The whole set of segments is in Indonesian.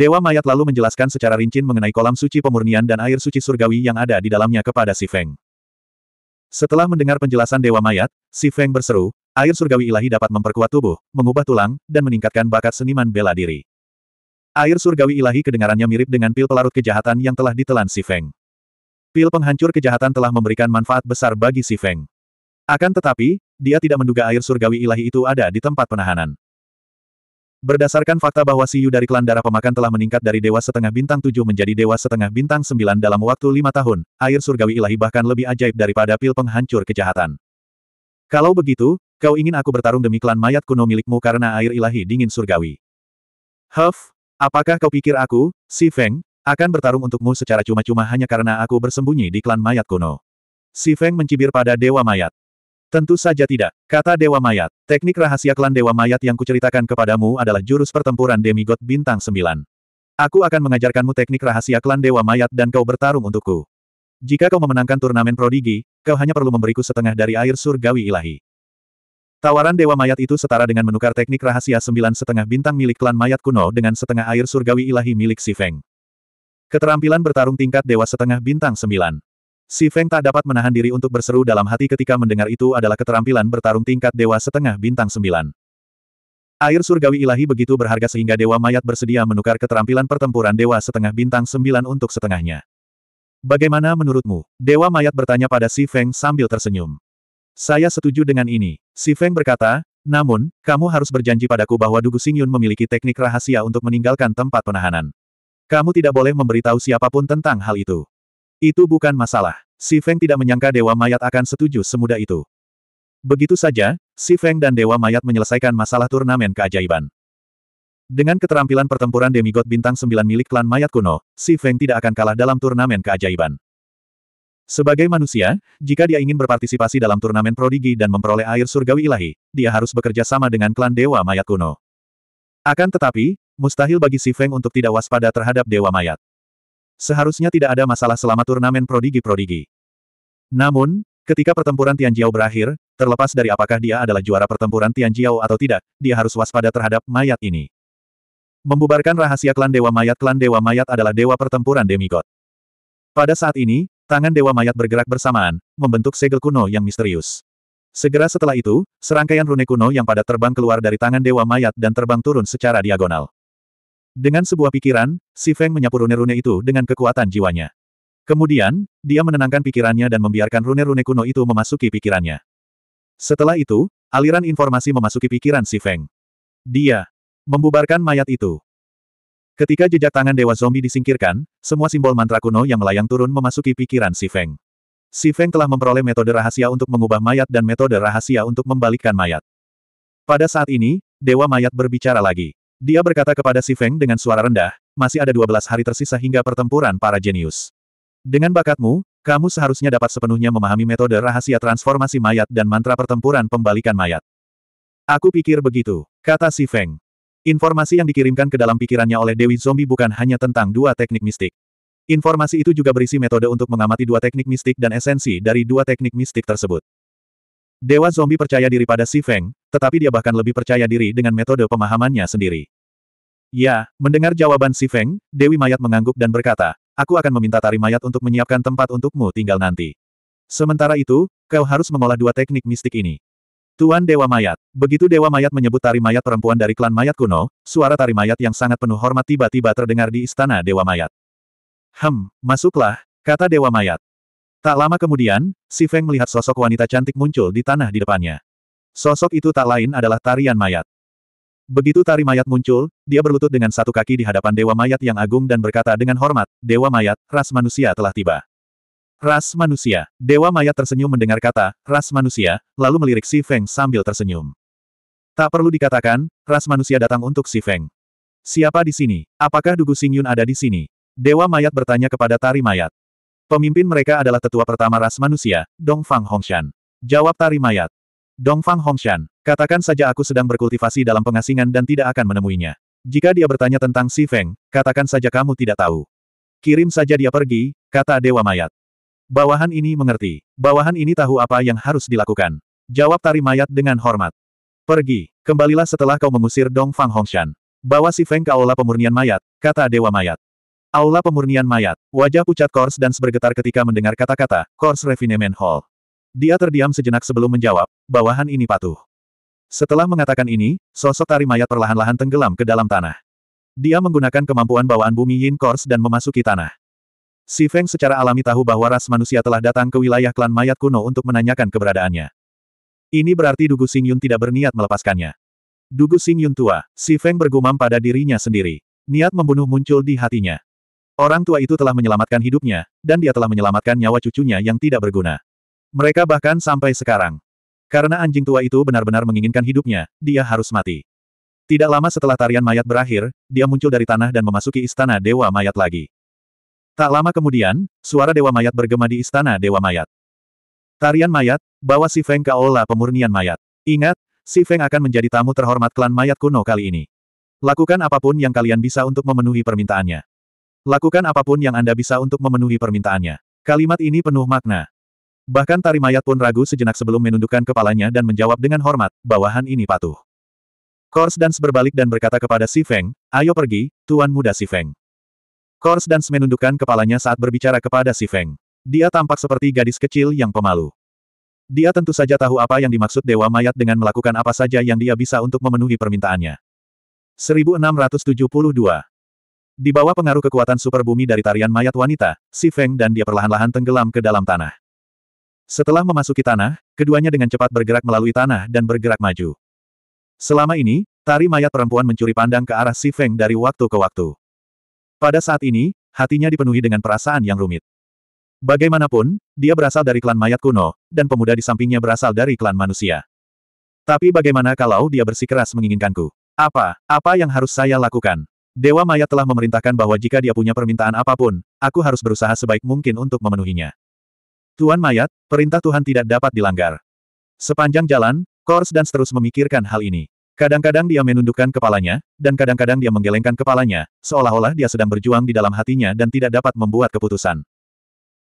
Dewa Mayat lalu menjelaskan secara rinci mengenai kolam suci pemurnian dan air suci surgawi yang ada di dalamnya kepada Si Feng. Setelah mendengar penjelasan Dewa Mayat, Si Feng berseru, air surgawi ilahi dapat memperkuat tubuh, mengubah tulang, dan meningkatkan bakat seniman bela diri. Air surgawi ilahi kedengarannya mirip dengan pil pelarut kejahatan yang telah ditelan Si Feng. Pil penghancur kejahatan telah memberikan manfaat besar bagi Si Feng. Akan tetapi, dia tidak menduga air surgawi ilahi itu ada di tempat penahanan. Berdasarkan fakta bahwa Siyu dari klan darah pemakan telah meningkat dari Dewa Setengah Bintang 7 menjadi Dewa Setengah Bintang 9 dalam waktu lima tahun, air surgawi ilahi bahkan lebih ajaib daripada pil penghancur kejahatan. Kalau begitu, kau ingin aku bertarung demi klan mayat kuno milikmu karena air ilahi dingin surgawi. Huff, apakah kau pikir aku, Si Feng, akan bertarung untukmu secara cuma-cuma hanya karena aku bersembunyi di klan mayat kuno? Si Feng mencibir pada Dewa Mayat. Tentu saja tidak, kata Dewa Mayat. Teknik rahasia klan Dewa Mayat yang kuceritakan kepadamu adalah jurus pertempuran demigod bintang 9. Aku akan mengajarkanmu teknik rahasia klan Dewa Mayat dan kau bertarung untukku. Jika kau memenangkan turnamen prodigi, kau hanya perlu memberiku setengah dari air surgawi ilahi. Tawaran Dewa Mayat itu setara dengan menukar teknik rahasia sembilan setengah bintang milik klan Mayat kuno dengan setengah air surgawi ilahi milik Si Feng. Keterampilan bertarung tingkat Dewa setengah bintang Sembilan. Si Feng tak dapat menahan diri untuk berseru dalam hati ketika mendengar itu adalah keterampilan bertarung tingkat dewa setengah bintang sembilan. Air surgawi ilahi begitu berharga sehingga dewa mayat bersedia menukar keterampilan pertempuran dewa setengah bintang sembilan untuk setengahnya. Bagaimana menurutmu? Dewa mayat bertanya pada Si Feng sambil tersenyum. Saya setuju dengan ini. Si Feng berkata, namun, kamu harus berjanji padaku bahwa Dugu Xingyun memiliki teknik rahasia untuk meninggalkan tempat penahanan. Kamu tidak boleh memberitahu siapapun tentang hal itu. Itu bukan masalah. Si Feng tidak menyangka Dewa Mayat akan setuju semudah itu. Begitu saja, Si Feng dan Dewa Mayat menyelesaikan masalah turnamen keajaiban. Dengan keterampilan pertempuran demigod bintang 9 milik klan Mayat kuno, Si Feng tidak akan kalah dalam turnamen keajaiban. Sebagai manusia, jika dia ingin berpartisipasi dalam turnamen prodigi dan memperoleh air surgawi ilahi, dia harus bekerja sama dengan klan Dewa Mayat kuno. Akan tetapi, mustahil bagi Si Feng untuk tidak waspada terhadap Dewa Mayat. Seharusnya tidak ada masalah selama turnamen prodigi-prodigi. Namun, ketika pertempuran Tianjiao berakhir, terlepas dari apakah dia adalah juara pertempuran Tianjiao atau tidak, dia harus waspada terhadap mayat ini. Membubarkan rahasia klan Dewa Mayat Klan Dewa Mayat adalah dewa pertempuran demigod. Pada saat ini, tangan Dewa Mayat bergerak bersamaan, membentuk segel kuno yang misterius. Segera setelah itu, serangkaian rune kuno yang padat terbang keluar dari tangan Dewa Mayat dan terbang turun secara diagonal. Dengan sebuah pikiran, si Feng menyapu rune-rune itu dengan kekuatan jiwanya. Kemudian, dia menenangkan pikirannya dan membiarkan rune-rune kuno itu memasuki pikirannya. Setelah itu, aliran informasi memasuki pikiran si Feng. Dia membubarkan mayat itu. Ketika jejak tangan Dewa Zombie disingkirkan, semua simbol mantra kuno yang melayang turun memasuki pikiran si Feng. Si Feng telah memperoleh metode rahasia untuk mengubah mayat dan metode rahasia untuk membalikkan mayat. Pada saat ini, Dewa Mayat berbicara lagi. Dia berkata kepada Si Feng dengan suara rendah, masih ada 12 hari tersisa hingga pertempuran para jenius. Dengan bakatmu, kamu seharusnya dapat sepenuhnya memahami metode rahasia transformasi mayat dan mantra pertempuran pembalikan mayat. Aku pikir begitu, kata Si Feng. Informasi yang dikirimkan ke dalam pikirannya oleh Dewi Zombie bukan hanya tentang dua teknik mistik. Informasi itu juga berisi metode untuk mengamati dua teknik mistik dan esensi dari dua teknik mistik tersebut. Dewa Zombie percaya diri pada Si Feng, tetapi dia bahkan lebih percaya diri dengan metode pemahamannya sendiri. Ya, mendengar jawaban si Feng, Dewi Mayat mengangguk dan berkata, aku akan meminta tari mayat untuk menyiapkan tempat untukmu tinggal nanti. Sementara itu, kau harus mengolah dua teknik mistik ini. Tuan Dewa Mayat. Begitu Dewa Mayat menyebut tari mayat perempuan dari klan mayat kuno, suara tari mayat yang sangat penuh hormat tiba-tiba terdengar di istana Dewa Mayat. Hem, masuklah, kata Dewa Mayat. Tak lama kemudian, Si Feng melihat sosok wanita cantik muncul di tanah di depannya. Sosok itu tak lain adalah tarian mayat. Begitu tari mayat muncul, dia berlutut dengan satu kaki di hadapan dewa mayat yang agung dan berkata dengan hormat, Dewa mayat, ras manusia telah tiba. Ras manusia, dewa mayat tersenyum mendengar kata, ras manusia, lalu melirik Si Feng sambil tersenyum. Tak perlu dikatakan, ras manusia datang untuk Si Feng. Siapa di sini? Apakah Dugu Xingyun ada di sini? Dewa mayat bertanya kepada tari mayat. Pemimpin mereka adalah tetua pertama ras manusia, Dong Fang Hongshan. Jawab tari mayat. Dongfang Hongshan, katakan saja aku sedang berkultivasi dalam pengasingan dan tidak akan menemuinya. Jika dia bertanya tentang Si Feng, katakan saja kamu tidak tahu. Kirim saja dia pergi, kata Dewa Mayat. Bawahan ini mengerti. Bawahan ini tahu apa yang harus dilakukan. Jawab tari mayat dengan hormat. Pergi, kembalilah setelah kau mengusir Dongfang Hongshan. Bawa Si Feng ke Aula Pemurnian Mayat, kata Dewa Mayat. Aula Pemurnian Mayat, wajah pucat Kors dan bergetar ketika mendengar kata-kata, Kors Refinement Hall. Dia terdiam sejenak sebelum menjawab, bawahan ini patuh. Setelah mengatakan ini, sosok tari mayat perlahan-lahan tenggelam ke dalam tanah. Dia menggunakan kemampuan bawaan bumi Yin Kors dan memasuki tanah. Si Feng secara alami tahu bahwa ras manusia telah datang ke wilayah klan mayat kuno untuk menanyakan keberadaannya. Ini berarti Dugu Xing Yun tidak berniat melepaskannya. Dugu Xing Yun tua, Si Feng bergumam pada dirinya sendiri. Niat membunuh muncul di hatinya. Orang tua itu telah menyelamatkan hidupnya, dan dia telah menyelamatkan nyawa cucunya yang tidak berguna. Mereka bahkan sampai sekarang. Karena anjing tua itu benar-benar menginginkan hidupnya, dia harus mati. Tidak lama setelah tarian mayat berakhir, dia muncul dari tanah dan memasuki istana Dewa Mayat lagi. Tak lama kemudian, suara Dewa Mayat bergema di istana Dewa Mayat. Tarian mayat, bawa si Feng ke aula pemurnian mayat. Ingat, si Feng akan menjadi tamu terhormat klan mayat kuno kali ini. Lakukan apapun yang kalian bisa untuk memenuhi permintaannya. Lakukan apapun yang Anda bisa untuk memenuhi permintaannya. Kalimat ini penuh makna. Bahkan tari mayat pun ragu sejenak sebelum menundukkan kepalanya dan menjawab dengan hormat, bawahan ini patuh. Kors Dance berbalik dan berkata kepada Si Feng, ayo pergi, Tuan Muda Si Feng. Kors Dance menundukkan kepalanya saat berbicara kepada Si Feng. Dia tampak seperti gadis kecil yang pemalu. Dia tentu saja tahu apa yang dimaksud Dewa Mayat dengan melakukan apa saja yang dia bisa untuk memenuhi permintaannya. 1672 Di bawah pengaruh kekuatan super bumi dari tarian mayat wanita, Si Feng dan dia perlahan-lahan tenggelam ke dalam tanah. Setelah memasuki tanah, keduanya dengan cepat bergerak melalui tanah dan bergerak maju. Selama ini, tari mayat perempuan mencuri pandang ke arah Si Feng dari waktu ke waktu. Pada saat ini, hatinya dipenuhi dengan perasaan yang rumit. Bagaimanapun, dia berasal dari klan mayat kuno, dan pemuda di sampingnya berasal dari klan manusia. Tapi bagaimana kalau dia bersikeras menginginkanku? Apa, apa yang harus saya lakukan? Dewa mayat telah memerintahkan bahwa jika dia punya permintaan apapun, aku harus berusaha sebaik mungkin untuk memenuhinya. Tuan Mayat, perintah Tuhan tidak dapat dilanggar. Sepanjang jalan, Kors dan terus memikirkan hal ini. Kadang-kadang dia menundukkan kepalanya, dan kadang-kadang dia menggelengkan kepalanya, seolah-olah dia sedang berjuang di dalam hatinya dan tidak dapat membuat keputusan.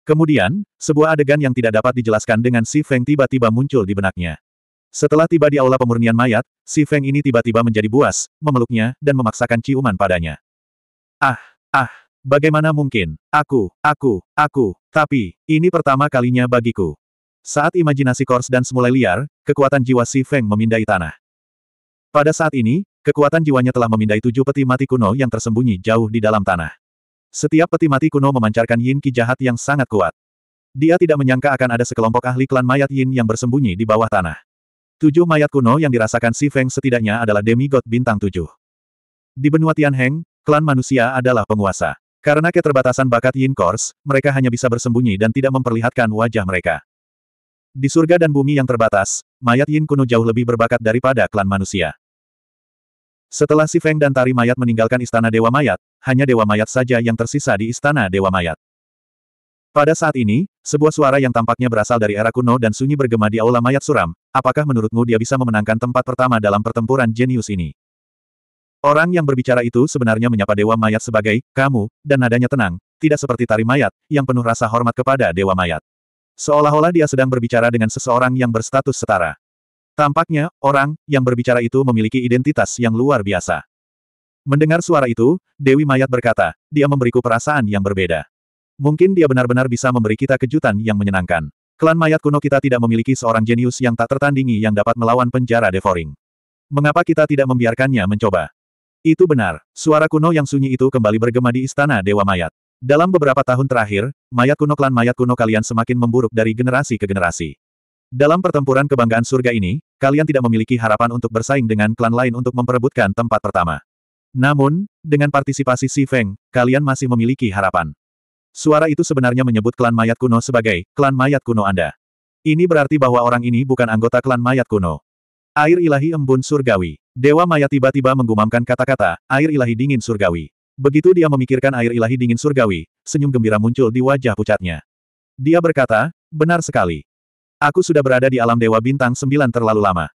Kemudian, sebuah adegan yang tidak dapat dijelaskan dengan Si Feng tiba-tiba muncul di benaknya. Setelah tiba di aula pemurnian mayat, Si Feng ini tiba-tiba menjadi buas, memeluknya, dan memaksakan ciuman padanya. Ah, ah, Bagaimana mungkin? Aku, aku, aku. Tapi, ini pertama kalinya bagiku. Saat imajinasi Kors dan semulai liar, kekuatan jiwa Si Feng memindai tanah. Pada saat ini, kekuatan jiwanya telah memindai tujuh peti mati kuno yang tersembunyi jauh di dalam tanah. Setiap peti mati kuno memancarkan yin ki jahat yang sangat kuat. Dia tidak menyangka akan ada sekelompok ahli klan mayat yin yang bersembunyi di bawah tanah. Tujuh mayat kuno yang dirasakan Si Feng setidaknya adalah demigod bintang tujuh. Di benua Tianheng, klan manusia adalah penguasa. Karena keterbatasan bakat Yin Kors, mereka hanya bisa bersembunyi dan tidak memperlihatkan wajah mereka. Di surga dan bumi yang terbatas, mayat Yin kuno jauh lebih berbakat daripada klan manusia. Setelah si Feng dan Tari Mayat meninggalkan istana Dewa Mayat, hanya Dewa Mayat saja yang tersisa di istana Dewa Mayat. Pada saat ini, sebuah suara yang tampaknya berasal dari era kuno dan sunyi bergema di aula mayat suram, apakah menurutmu dia bisa memenangkan tempat pertama dalam pertempuran jenius ini? Orang yang berbicara itu sebenarnya menyapa Dewa Mayat sebagai, kamu, dan nadanya tenang, tidak seperti tari mayat, yang penuh rasa hormat kepada Dewa Mayat. Seolah-olah dia sedang berbicara dengan seseorang yang berstatus setara. Tampaknya, orang yang berbicara itu memiliki identitas yang luar biasa. Mendengar suara itu, Dewi Mayat berkata, dia memberiku perasaan yang berbeda. Mungkin dia benar-benar bisa memberi kita kejutan yang menyenangkan. Klan Mayat kuno kita tidak memiliki seorang jenius yang tak tertandingi yang dapat melawan penjara Devoring. Mengapa kita tidak membiarkannya mencoba? Itu benar, suara kuno yang sunyi itu kembali bergema di istana Dewa Mayat. Dalam beberapa tahun terakhir, mayat kuno klan mayat kuno kalian semakin memburuk dari generasi ke generasi. Dalam pertempuran kebanggaan surga ini, kalian tidak memiliki harapan untuk bersaing dengan klan lain untuk memperebutkan tempat pertama. Namun, dengan partisipasi Si Feng, kalian masih memiliki harapan. Suara itu sebenarnya menyebut klan mayat kuno sebagai klan mayat kuno Anda. Ini berarti bahwa orang ini bukan anggota klan mayat kuno. Air ilahi embun surgawi. Dewa Maya tiba-tiba menggumamkan kata-kata, air ilahi dingin surgawi. Begitu dia memikirkan air ilahi dingin surgawi, senyum gembira muncul di wajah pucatnya. Dia berkata, benar sekali. Aku sudah berada di alam Dewa Bintang sembilan terlalu lama.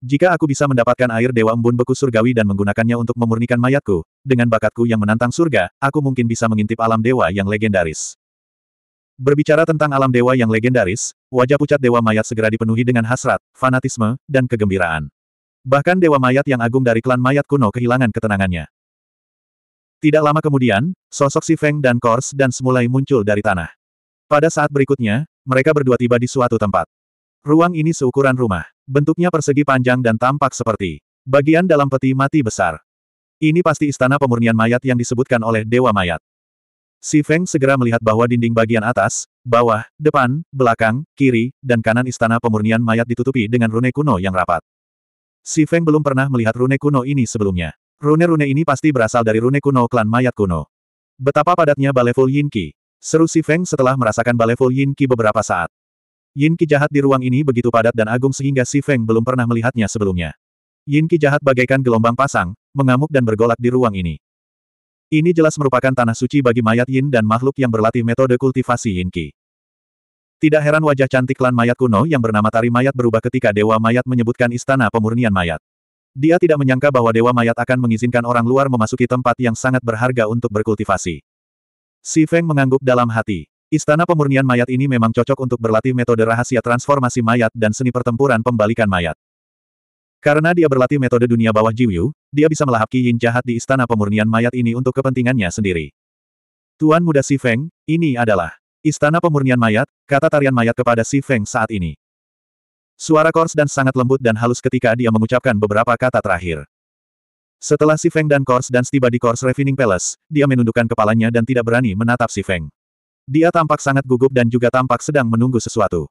Jika aku bisa mendapatkan air Dewa Embun Beku Surgawi dan menggunakannya untuk memurnikan mayatku, dengan bakatku yang menantang surga, aku mungkin bisa mengintip alam Dewa yang legendaris. Berbicara tentang alam dewa yang legendaris, wajah pucat dewa mayat segera dipenuhi dengan hasrat, fanatisme, dan kegembiraan. Bahkan dewa mayat yang agung dari klan mayat kuno kehilangan ketenangannya. Tidak lama kemudian, sosok si Feng dan Kors dan semulai muncul dari tanah. Pada saat berikutnya, mereka berdua tiba di suatu tempat. Ruang ini seukuran rumah. Bentuknya persegi panjang dan tampak seperti bagian dalam peti mati besar. Ini pasti istana pemurnian mayat yang disebutkan oleh Dewa Mayat. Si Feng segera melihat bahwa dinding bagian atas, bawah, depan, belakang, kiri, dan kanan istana pemurnian mayat ditutupi dengan rune kuno yang rapat. Si Feng belum pernah melihat rune kuno ini sebelumnya. Rune-rune ini pasti berasal dari rune kuno klan mayat kuno. Betapa padatnya baleful Yin Qi. Seru Si Feng setelah merasakan baleful Yin Qi beberapa saat. Yin Qi jahat di ruang ini begitu padat dan agung sehingga Si Feng belum pernah melihatnya sebelumnya. Yin Qi jahat bagaikan gelombang pasang, mengamuk dan bergolak di ruang ini. Ini jelas merupakan tanah suci bagi mayat Yin dan makhluk yang berlatih metode kultivasi Yin Qi. Tidak heran wajah cantik klan mayat kuno yang bernama Tari Mayat berubah ketika Dewa Mayat menyebutkan istana pemurnian mayat. Dia tidak menyangka bahwa Dewa Mayat akan mengizinkan orang luar memasuki tempat yang sangat berharga untuk berkultivasi. Si Feng mengangguk dalam hati. Istana pemurnian mayat ini memang cocok untuk berlatih metode rahasia transformasi mayat dan seni pertempuran pembalikan mayat. Karena dia berlatih metode dunia bawah Jiwu, dia bisa melahap Qi Yin jahat di istana pemurnian mayat ini untuk kepentingannya sendiri. Tuan muda Si Feng, ini adalah Istana pemurnian mayat, kata tarian mayat kepada Si Feng saat ini. Suara Kors dan sangat lembut dan halus ketika dia mengucapkan beberapa kata terakhir. Setelah Si Feng dan Kors dan tiba di Kors Refining Palace, dia menundukkan kepalanya dan tidak berani menatap Si Feng. Dia tampak sangat gugup dan juga tampak sedang menunggu sesuatu.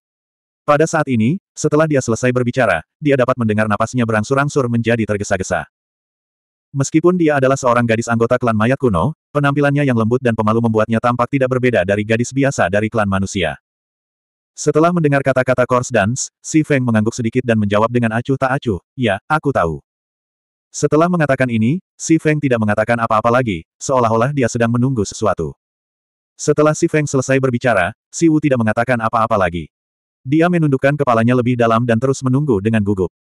Pada saat ini, setelah dia selesai berbicara, dia dapat mendengar napasnya berangsur-angsur menjadi tergesa-gesa. Meskipun dia adalah seorang gadis anggota klan mayat kuno, Penampilannya yang lembut dan pemalu membuatnya tampak tidak berbeda dari gadis biasa dari klan manusia. Setelah mendengar kata-kata Kors Dance, Si Feng mengangguk sedikit dan menjawab dengan acuh tak acuh, ya, aku tahu. Setelah mengatakan ini, Si Feng tidak mengatakan apa-apa lagi, seolah-olah dia sedang menunggu sesuatu. Setelah Si Feng selesai berbicara, Si Wu tidak mengatakan apa-apa lagi. Dia menundukkan kepalanya lebih dalam dan terus menunggu dengan gugup.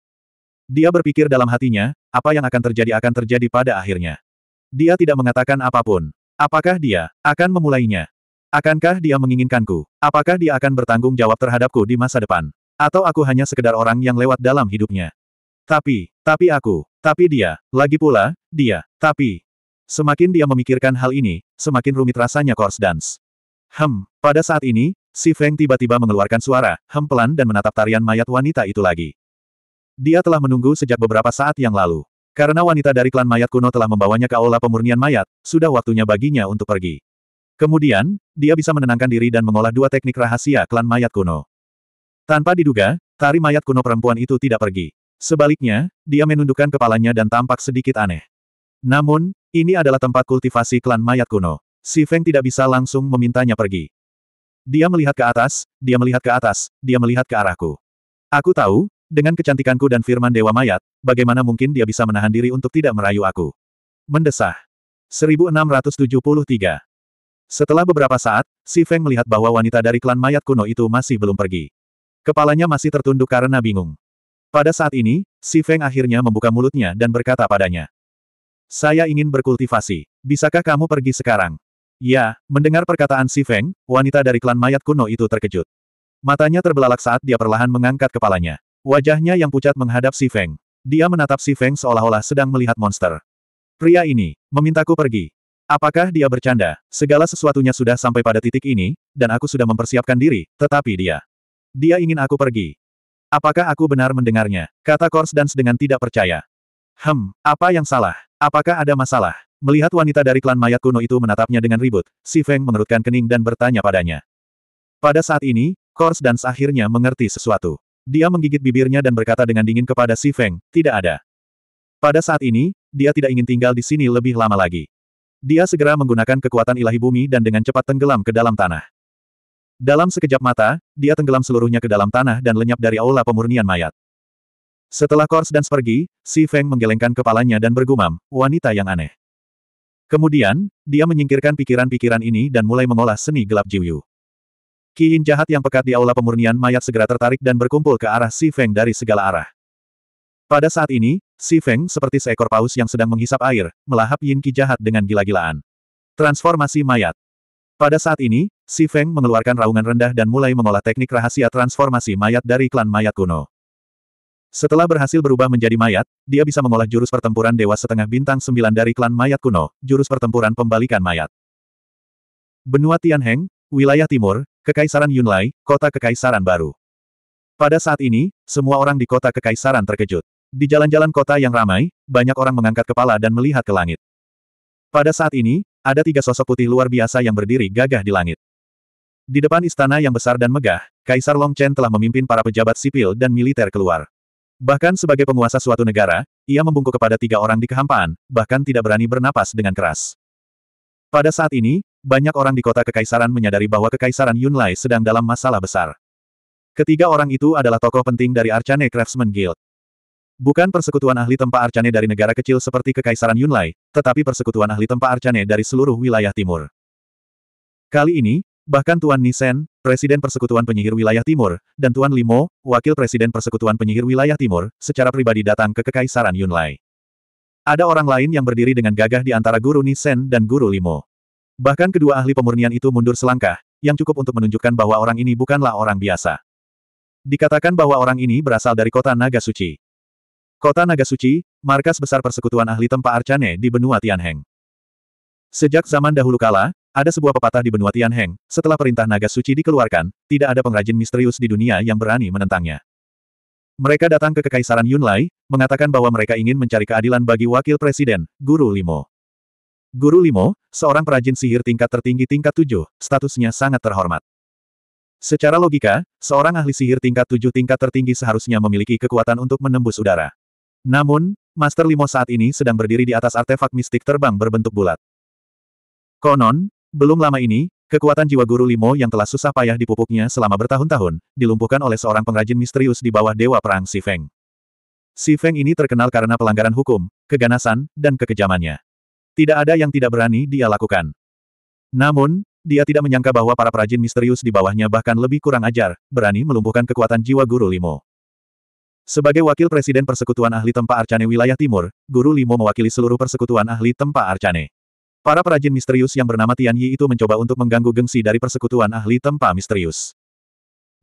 Dia berpikir dalam hatinya, apa yang akan terjadi akan terjadi pada akhirnya. Dia tidak mengatakan apapun. Apakah dia akan memulainya? Akankah dia menginginkanku? Apakah dia akan bertanggung jawab terhadapku di masa depan? Atau aku hanya sekedar orang yang lewat dalam hidupnya? Tapi, tapi aku, tapi dia, lagi pula, dia, tapi. Semakin dia memikirkan hal ini, semakin rumit rasanya Kors Dance. Hem, pada saat ini, si Feng tiba-tiba mengeluarkan suara, hem pelan dan menatap tarian mayat wanita itu lagi. Dia telah menunggu sejak beberapa saat yang lalu. Karena wanita dari klan mayat kuno telah membawanya ke aula pemurnian mayat, sudah waktunya baginya untuk pergi. Kemudian, dia bisa menenangkan diri dan mengolah dua teknik rahasia klan mayat kuno. Tanpa diduga, tari mayat kuno perempuan itu tidak pergi. Sebaliknya, dia menundukkan kepalanya dan tampak sedikit aneh. Namun, ini adalah tempat kultivasi klan mayat kuno. Si Feng tidak bisa langsung memintanya pergi. Dia melihat ke atas, dia melihat ke atas, dia melihat ke arahku. Aku tahu, dengan kecantikanku dan firman Dewa Mayat, bagaimana mungkin dia bisa menahan diri untuk tidak merayu aku? Mendesah. 1673 Setelah beberapa saat, Si Feng melihat bahwa wanita dari klan mayat kuno itu masih belum pergi. Kepalanya masih tertunduk karena bingung. Pada saat ini, Si Feng akhirnya membuka mulutnya dan berkata padanya. Saya ingin berkultivasi. Bisakah kamu pergi sekarang? Ya, mendengar perkataan Si Feng, wanita dari klan mayat kuno itu terkejut. Matanya terbelalak saat dia perlahan mengangkat kepalanya. Wajahnya yang pucat menghadap Si Feng. Dia menatap Si Feng seolah-olah sedang melihat monster. Pria ini, memintaku pergi. Apakah dia bercanda? Segala sesuatunya sudah sampai pada titik ini, dan aku sudah mempersiapkan diri, tetapi dia. Dia ingin aku pergi. Apakah aku benar mendengarnya? Kata Kors Dance dengan tidak percaya. Hem, apa yang salah? Apakah ada masalah? Melihat wanita dari klan mayat kuno itu menatapnya dengan ribut, Si Feng mengerutkan kening dan bertanya padanya. Pada saat ini, Kors Dance akhirnya mengerti sesuatu. Dia menggigit bibirnya dan berkata dengan dingin kepada Si Feng, tidak ada. Pada saat ini, dia tidak ingin tinggal di sini lebih lama lagi. Dia segera menggunakan kekuatan ilahi bumi dan dengan cepat tenggelam ke dalam tanah. Dalam sekejap mata, dia tenggelam seluruhnya ke dalam tanah dan lenyap dari aula pemurnian mayat. Setelah Kors dan pergi, Si Feng menggelengkan kepalanya dan bergumam, wanita yang aneh. Kemudian, dia menyingkirkan pikiran-pikiran ini dan mulai mengolah seni gelap Jiu Kiin jahat yang pekat di aula pemurnian mayat segera tertarik dan berkumpul ke arah Si Feng dari segala arah. Pada saat ini, Si Feng seperti seekor paus yang sedang menghisap air, melahap Yin Ki jahat dengan gila-gilaan. Transformasi mayat. Pada saat ini, Si Feng mengeluarkan raungan rendah dan mulai mengolah teknik rahasia transformasi mayat dari klan mayat kuno. Setelah berhasil berubah menjadi mayat, dia bisa mengolah jurus pertempuran Dewa Setengah Bintang sembilan dari klan mayat kuno, jurus pertempuran pembalikan mayat. Benua Tianheng, wilayah timur, Kekaisaran Yunlai, kota kekaisaran baru. Pada saat ini, semua orang di kota kekaisaran terkejut. Di jalan-jalan kota yang ramai, banyak orang mengangkat kepala dan melihat ke langit. Pada saat ini, ada tiga sosok putih luar biasa yang berdiri gagah di langit. Di depan istana yang besar dan megah, Kaisar Long Chen telah memimpin para pejabat sipil dan militer keluar. Bahkan sebagai penguasa suatu negara, ia membungkuk kepada tiga orang di kehampaan, bahkan tidak berani bernapas dengan keras. Pada saat ini, banyak orang di kota kekaisaran menyadari bahwa kekaisaran Yunlai sedang dalam masalah besar. Ketiga orang itu adalah tokoh penting dari Arcane Craftsman Guild. Bukan persekutuan ahli tempa Arcane dari negara kecil seperti Kekaisaran Yunlai, tetapi persekutuan ahli tempa Arcane dari seluruh wilayah timur. Kali ini, bahkan Tuan Nisen, Presiden Persekutuan Penyihir Wilayah Timur, dan Tuan Limo, Wakil Presiden Persekutuan Penyihir Wilayah Timur, secara pribadi datang ke Kekaisaran Yunlai. Ada orang lain yang berdiri dengan gagah di antara Guru Nisen dan Guru Limo. Bahkan kedua ahli pemurnian itu mundur selangkah, yang cukup untuk menunjukkan bahwa orang ini bukanlah orang biasa. Dikatakan bahwa orang ini berasal dari kota Naga Suci. Kota Naga Suci, markas besar persekutuan ahli tempa Arcane di benua Tianheng. Sejak zaman dahulu kala, ada sebuah pepatah di benua Tianheng, setelah perintah Naga Suci dikeluarkan, tidak ada pengrajin misterius di dunia yang berani menentangnya. Mereka datang ke Kekaisaran Yunlai, mengatakan bahwa mereka ingin mencari keadilan bagi wakil presiden, Guru Limo. Guru Limo, seorang perajin sihir tingkat tertinggi tingkat tujuh, statusnya sangat terhormat. Secara logika, seorang ahli sihir tingkat tujuh tingkat tertinggi seharusnya memiliki kekuatan untuk menembus udara. Namun, Master Limo saat ini sedang berdiri di atas artefak mistik terbang berbentuk bulat. Konon, belum lama ini, kekuatan jiwa guru Limo yang telah susah payah dipupuknya selama bertahun-tahun, dilumpuhkan oleh seorang pengrajin misterius di bawah Dewa Perang Si Feng. Si Feng ini terkenal karena pelanggaran hukum, keganasan, dan kekejamannya. Tidak ada yang tidak berani dia lakukan. Namun, dia tidak menyangka bahwa para perajin misterius di bawahnya bahkan lebih kurang ajar, berani melumpuhkan kekuatan jiwa Guru Limo. Sebagai wakil presiden persekutuan ahli tempa Arcane wilayah timur, Guru Limo mewakili seluruh persekutuan ahli tempa Arcane. Para perajin misterius yang bernama Tian Yi itu mencoba untuk mengganggu gengsi dari persekutuan ahli tempa misterius.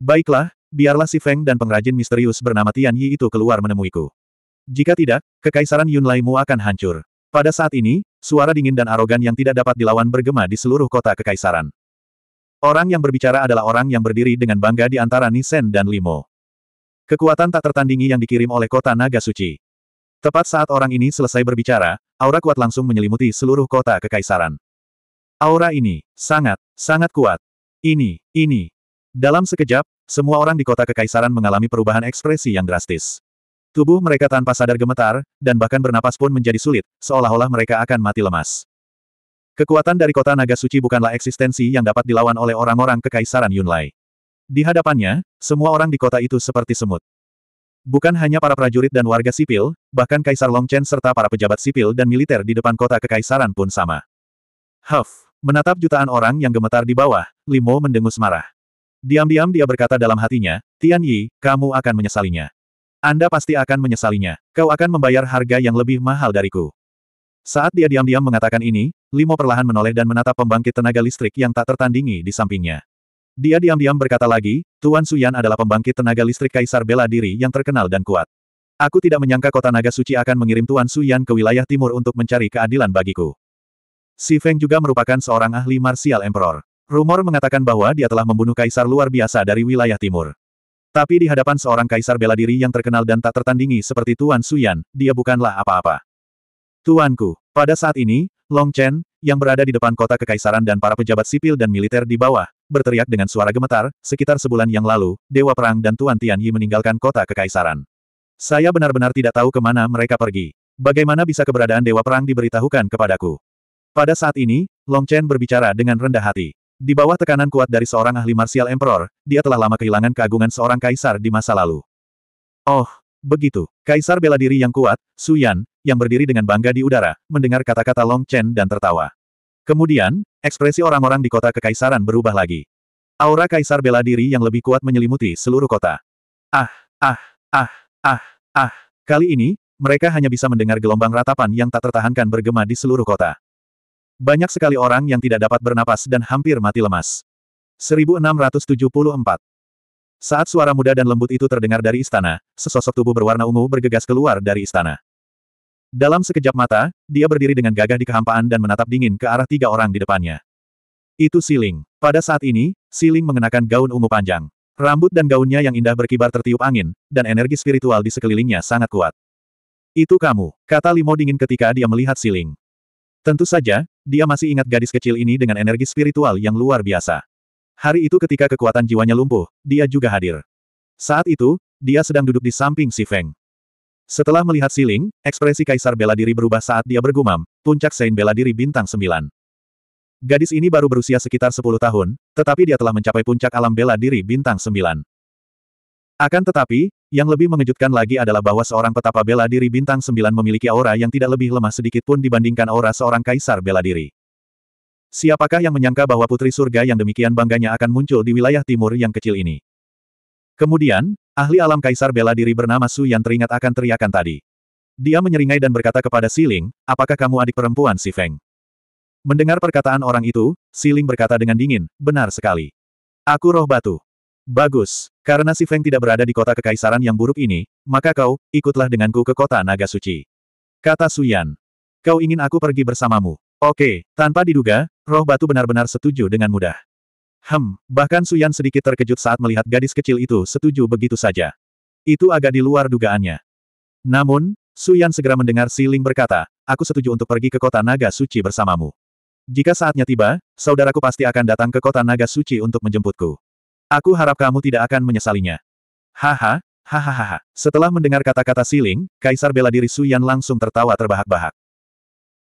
Baiklah, biarlah si Feng dan pengrajin misterius bernama Tian Yi itu keluar menemuiku. Jika tidak, kekaisaran Yunlaimu akan hancur. Pada saat ini, suara dingin dan arogan yang tidak dapat dilawan bergema di seluruh kota kekaisaran. Orang yang berbicara adalah orang yang berdiri dengan bangga di antara Nisen dan Limo. Kekuatan tak tertandingi yang dikirim oleh kota Naga Suci. Tepat saat orang ini selesai berbicara, aura kuat langsung menyelimuti seluruh kota kekaisaran. Aura ini, sangat, sangat kuat. Ini, ini. Dalam sekejap, semua orang di kota kekaisaran mengalami perubahan ekspresi yang drastis. Tubuh mereka tanpa sadar gemetar, dan bahkan bernapas pun menjadi sulit, seolah-olah mereka akan mati lemas. Kekuatan dari kota naga suci bukanlah eksistensi yang dapat dilawan oleh orang-orang kekaisaran Yunlai. Di hadapannya, semua orang di kota itu seperti semut. Bukan hanya para prajurit dan warga sipil, bahkan Kaisar Longchen serta para pejabat sipil dan militer di depan kota kekaisaran pun sama. Huff! Menatap jutaan orang yang gemetar di bawah, Limo mendengus marah. Diam-diam dia berkata dalam hatinya, Tian Yi, kamu akan menyesalinya. Anda pasti akan menyesalinya. Kau akan membayar harga yang lebih mahal dariku. Saat dia diam-diam mengatakan ini, Limo perlahan menoleh dan menatap pembangkit tenaga listrik yang tak tertandingi di sampingnya. Dia diam-diam berkata lagi, Tuan Suyan adalah pembangkit tenaga listrik Kaisar Bela Diri yang terkenal dan kuat. Aku tidak menyangka kota naga suci akan mengirim Tuan Suyan ke wilayah timur untuk mencari keadilan bagiku. Si Feng juga merupakan seorang ahli martial emperor. Rumor mengatakan bahwa dia telah membunuh kaisar luar biasa dari wilayah timur. Tapi di hadapan seorang kaisar bela diri yang terkenal dan tak tertandingi seperti Tuan Suyan, dia bukanlah apa-apa. Tuanku, pada saat ini, Long Chen, yang berada di depan kota kekaisaran dan para pejabat sipil dan militer di bawah, berteriak dengan suara gemetar, sekitar sebulan yang lalu, Dewa Perang dan Tuan Tianyi meninggalkan kota kekaisaran. Saya benar-benar tidak tahu kemana mereka pergi. Bagaimana bisa keberadaan Dewa Perang diberitahukan kepadaku? Pada saat ini, Long Chen berbicara dengan rendah hati. Di bawah tekanan kuat dari seorang ahli martial emperor, dia telah lama kehilangan keagungan seorang kaisar di masa lalu. Oh, begitu. Kaisar bela diri yang kuat, Su Yan, yang berdiri dengan bangga di udara, mendengar kata-kata Long Chen dan tertawa. Kemudian, ekspresi orang-orang di kota kekaisaran berubah lagi. Aura kaisar bela diri yang lebih kuat menyelimuti seluruh kota. Ah, ah, ah, ah, ah. Kali ini, mereka hanya bisa mendengar gelombang ratapan yang tak tertahankan bergema di seluruh kota. Banyak sekali orang yang tidak dapat bernapas dan hampir mati lemas. 1674 Saat suara muda dan lembut itu terdengar dari istana, sesosok tubuh berwarna ungu bergegas keluar dari istana. Dalam sekejap mata, dia berdiri dengan gagah di kehampaan dan menatap dingin ke arah tiga orang di depannya. Itu Siling. Pada saat ini, Siling mengenakan gaun ungu panjang. Rambut dan gaunnya yang indah berkibar tertiup angin, dan energi spiritual di sekelilingnya sangat kuat. Itu kamu, kata Limo dingin ketika dia melihat Siling. Tentu saja, dia masih ingat gadis kecil ini dengan energi spiritual yang luar biasa. Hari itu ketika kekuatan jiwanya lumpuh, dia juga hadir. Saat itu, dia sedang duduk di samping si Feng. Setelah melihat Siling, ekspresi Kaisar bela diri berubah saat dia bergumam, puncak Sein bela diri bintang 9. Gadis ini baru berusia sekitar 10 tahun, tetapi dia telah mencapai puncak alam bela diri bintang 9. Akan tetapi, yang lebih mengejutkan lagi adalah bahwa seorang petapa bela diri bintang sembilan memiliki aura yang tidak lebih lemah sedikit pun dibandingkan aura seorang kaisar bela diri. Siapakah yang menyangka bahwa putri surga yang demikian bangganya akan muncul di wilayah timur yang kecil ini? Kemudian, ahli alam kaisar bela diri bernama Su yang teringat akan teriakan tadi. Dia menyeringai dan berkata kepada Siling, apakah kamu adik perempuan si Feng? Mendengar perkataan orang itu, Siling berkata dengan dingin, benar sekali. Aku roh batu. Bagus. Karena si Feng tidak berada di kota kekaisaran yang buruk ini, maka kau, ikutlah denganku ke kota naga suci. Kata Suyan. Kau ingin aku pergi bersamamu? Oke, tanpa diduga, roh batu benar-benar setuju dengan mudah. Hem, bahkan Suyan sedikit terkejut saat melihat gadis kecil itu setuju begitu saja. Itu agak di luar dugaannya. Namun, Suyan segera mendengar Si Ling berkata, aku setuju untuk pergi ke kota naga suci bersamamu. Jika saatnya tiba, saudaraku pasti akan datang ke kota naga suci untuk menjemputku. Aku harap kamu tidak akan menyesalinya. Haha, hahaha. Setelah mendengar kata-kata siling, Kaisar bela diri Suyan langsung tertawa terbahak-bahak.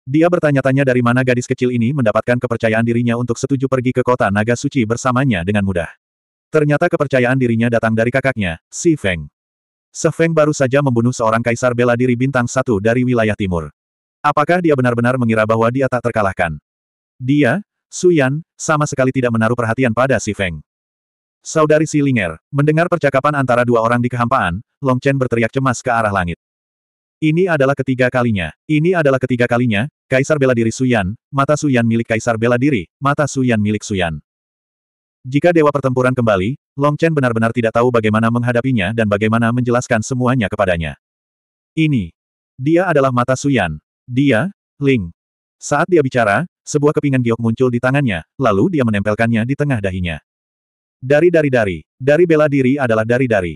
Dia bertanya-tanya dari mana gadis kecil ini mendapatkan kepercayaan dirinya untuk setuju pergi ke kota naga suci bersamanya dengan mudah. Ternyata kepercayaan dirinya datang dari kakaknya, Si Feng. Se Feng baru saja membunuh seorang kaisar bela diri bintang satu dari wilayah timur. Apakah dia benar-benar mengira bahwa dia tak terkalahkan? Dia, Suyan, sama sekali tidak menaruh perhatian pada Si Feng. Saudari Silinger, mendengar percakapan antara dua orang di kehampaan, Long Chen berteriak cemas ke arah langit. Ini adalah ketiga kalinya, ini adalah ketiga kalinya, Kaisar Bela Diri Suyan, mata Suyan milik Kaisar Bela Diri, mata Suyan milik Suyan. Jika Dewa Pertempuran kembali, Long Chen benar-benar tidak tahu bagaimana menghadapinya dan bagaimana menjelaskan semuanya kepadanya. Ini. Dia adalah mata Suyan. Dia, Ling. Saat dia bicara, sebuah kepingan giok muncul di tangannya, lalu dia menempelkannya di tengah dahinya. Dari-dari-dari, dari bela diri adalah dari-dari.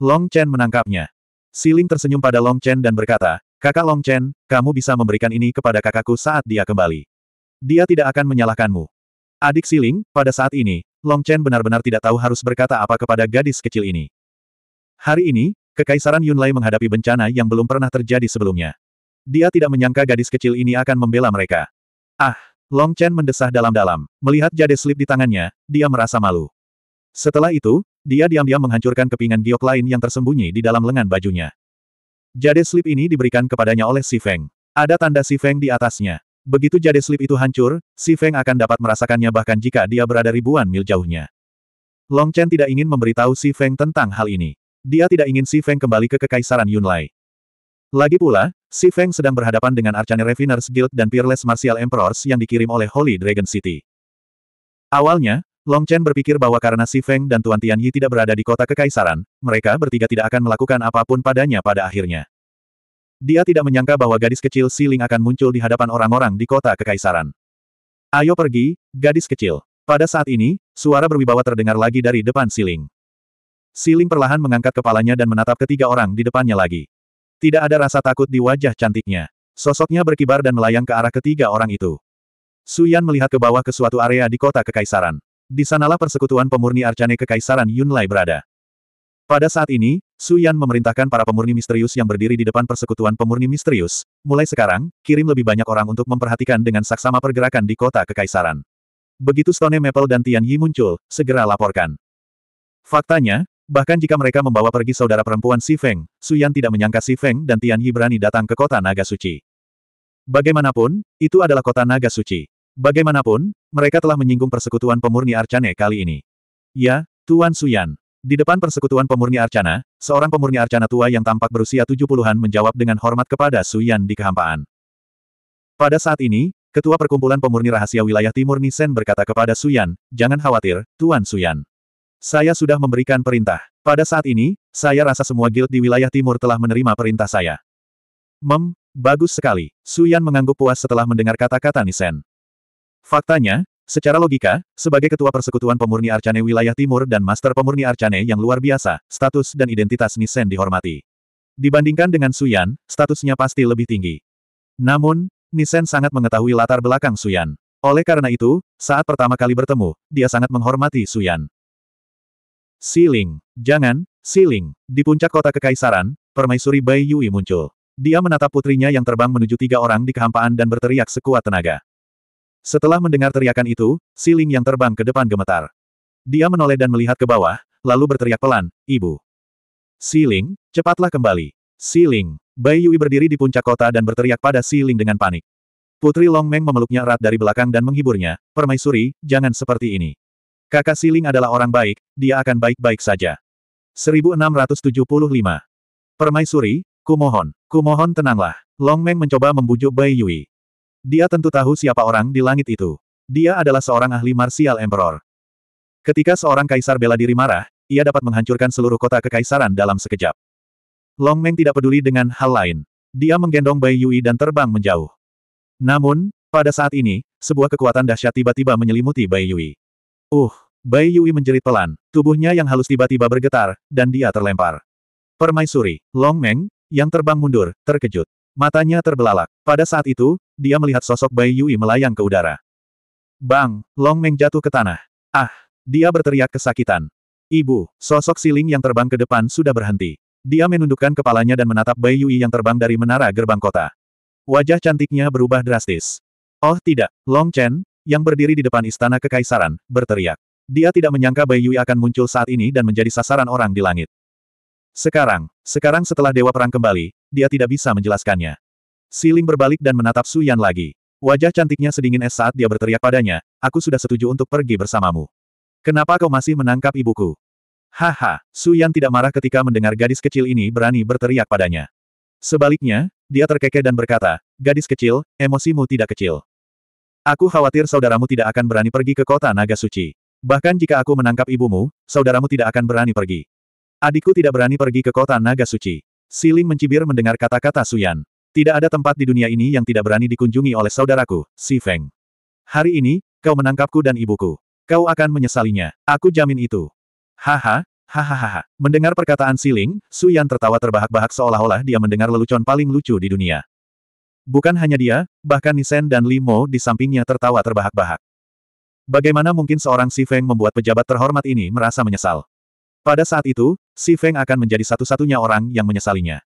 Long Chen menangkapnya. Siling tersenyum pada Long Chen dan berkata, Kakak Long Chen, kamu bisa memberikan ini kepada kakakku saat dia kembali. Dia tidak akan menyalahkanmu. Adik Siling, pada saat ini, Long Chen benar-benar tidak tahu harus berkata apa kepada gadis kecil ini. Hari ini, Kekaisaran Yunlai menghadapi bencana yang belum pernah terjadi sebelumnya. Dia tidak menyangka gadis kecil ini akan membela mereka. Ah, Long Chen mendesah dalam-dalam. Melihat jade slip di tangannya, dia merasa malu. Setelah itu, dia diam-diam menghancurkan kepingan giok lain yang tersembunyi di dalam lengan bajunya. Jade slip ini diberikan kepadanya oleh Si Feng. Ada tanda Si Feng di atasnya. Begitu jade slip itu hancur, Si Feng akan dapat merasakannya bahkan jika dia berada ribuan mil jauhnya. Long Chen tidak ingin memberitahu Si Feng tentang hal ini. Dia tidak ingin Si Feng kembali ke kekaisaran Yunlai. Lagi pula, Si Feng sedang berhadapan dengan Arcane Refiners Guild dan Peerless Martial Emperors yang dikirim oleh Holy Dragon City. Awalnya, Long Chen berpikir bahwa karena Si Feng dan Tuan Tianyi tidak berada di kota kekaisaran, mereka bertiga tidak akan melakukan apapun padanya pada akhirnya. Dia tidak menyangka bahwa gadis kecil Si Ling akan muncul di hadapan orang-orang di kota kekaisaran. Ayo pergi, gadis kecil. Pada saat ini, suara berwibawa terdengar lagi dari depan Si Ling. Si Ling perlahan mengangkat kepalanya dan menatap ketiga orang di depannya lagi. Tidak ada rasa takut di wajah cantiknya. Sosoknya berkibar dan melayang ke arah ketiga orang itu. Suyan melihat ke bawah ke suatu area di kota kekaisaran. Di sanalah persekutuan pemurni Arcane Kekaisaran Yunlai berada. Pada saat ini, Su Yan memerintahkan para pemurni misterius yang berdiri di depan persekutuan pemurni misterius, mulai sekarang, kirim lebih banyak orang untuk memperhatikan dengan saksama pergerakan di kota Kekaisaran. Begitu Stone Maple dan Tian Yi muncul, segera laporkan. Faktanya, bahkan jika mereka membawa pergi saudara perempuan Si Feng, Su Yan tidak menyangka Si Feng dan Tian Yi berani datang ke kota Naga Suci. Bagaimanapun, itu adalah kota Naga Suci. Bagaimanapun, mereka telah menyinggung persekutuan pemurni Arcane kali ini. Ya, Tuan Suyan. Di depan persekutuan pemurni Arcana, seorang pemurni Arcana tua yang tampak berusia 70-an menjawab dengan hormat kepada Suyan di kehampaan. Pada saat ini, Ketua Perkumpulan Pemurni Rahasia Wilayah Timur Nisen berkata kepada Suyan, jangan khawatir, Tuan Suyan. Saya sudah memberikan perintah. Pada saat ini, saya rasa semua guild di wilayah timur telah menerima perintah saya. Mem, bagus sekali. Suyan mengangguk puas setelah mendengar kata-kata Nisen. Faktanya, secara logika, sebagai ketua persekutuan pemurni Arcane wilayah timur dan master pemurni Arcane yang luar biasa, status dan identitas Nisen dihormati. Dibandingkan dengan Suyan, statusnya pasti lebih tinggi. Namun, Nisen sangat mengetahui latar belakang Suyan. Oleh karena itu, saat pertama kali bertemu, dia sangat menghormati Suyan. Siling, jangan, Siling, di puncak kota kekaisaran, permaisuri Bai Yui muncul. Dia menatap putrinya yang terbang menuju tiga orang di kehampaan dan berteriak sekuat tenaga. Setelah mendengar teriakan itu, siling yang terbang ke depan gemetar. Dia menoleh dan melihat ke bawah, lalu berteriak pelan, Ibu. Siling, cepatlah kembali. Siling. Bai Yui berdiri di puncak kota dan berteriak pada Siling dengan panik. Putri Long Meng memeluknya erat dari belakang dan menghiburnya, Permaisuri, jangan seperti ini. Kakak Siling adalah orang baik, dia akan baik-baik saja. 1675. Permaisuri, kumohon, kumohon tenanglah. Long Meng mencoba membujuk Bai Yui. Dia tentu tahu siapa orang di langit itu. Dia adalah seorang ahli martial emperor. Ketika seorang kaisar bela diri marah, ia dapat menghancurkan seluruh kota kekaisaran dalam sekejap. Long Meng tidak peduli dengan hal lain. Dia menggendong Bai Yui dan terbang menjauh. Namun, pada saat ini, sebuah kekuatan dahsyat tiba-tiba menyelimuti Bai Yui. Uh, Bai Yui menjerit pelan, tubuhnya yang halus tiba-tiba bergetar, dan dia terlempar. Permaisuri, Long Meng, yang terbang mundur, terkejut. Matanya terbelalak. Pada saat itu, dia melihat sosok Bai Yui melayang ke udara. Bang, Long Meng jatuh ke tanah. Ah, dia berteriak kesakitan. Ibu, sosok siling yang terbang ke depan sudah berhenti. Dia menundukkan kepalanya dan menatap Bai Yui yang terbang dari menara gerbang kota. Wajah cantiknya berubah drastis. Oh tidak, Long Chen, yang berdiri di depan istana kekaisaran, berteriak. Dia tidak menyangka Bai Yui akan muncul saat ini dan menjadi sasaran orang di langit. Sekarang, sekarang setelah Dewa Perang kembali, dia tidak bisa menjelaskannya. Siling berbalik dan menatap Su Yan lagi. Wajah cantiknya sedingin es saat dia berteriak padanya, aku sudah setuju untuk pergi bersamamu. Kenapa kau masih menangkap ibuku? Haha, Su Yan tidak marah ketika mendengar gadis kecil ini berani berteriak padanya. Sebaliknya, dia terkekeh dan berkata, gadis kecil, emosimu tidak kecil. Aku khawatir saudaramu tidak akan berani pergi ke kota naga suci. Bahkan jika aku menangkap ibumu, saudaramu tidak akan berani pergi. Adikku tidak berani pergi ke kota naga suci. Siling mencibir mendengar kata-kata Suyan. Tidak ada tempat di dunia ini yang tidak berani dikunjungi oleh saudaraku, Si Feng. Hari ini, kau menangkapku dan ibuku. Kau akan menyesalinya. Aku jamin itu. Haha, hahaha. Mendengar perkataan Siling, Suyan tertawa terbahak-bahak seolah-olah dia mendengar lelucon paling lucu di dunia. Bukan hanya dia, bahkan Nisen dan Li Mo di sampingnya tertawa terbahak-bahak. Bagaimana mungkin seorang Si Feng membuat pejabat terhormat ini merasa menyesal? Pada saat itu, Si Feng akan menjadi satu-satunya orang yang menyesalinya.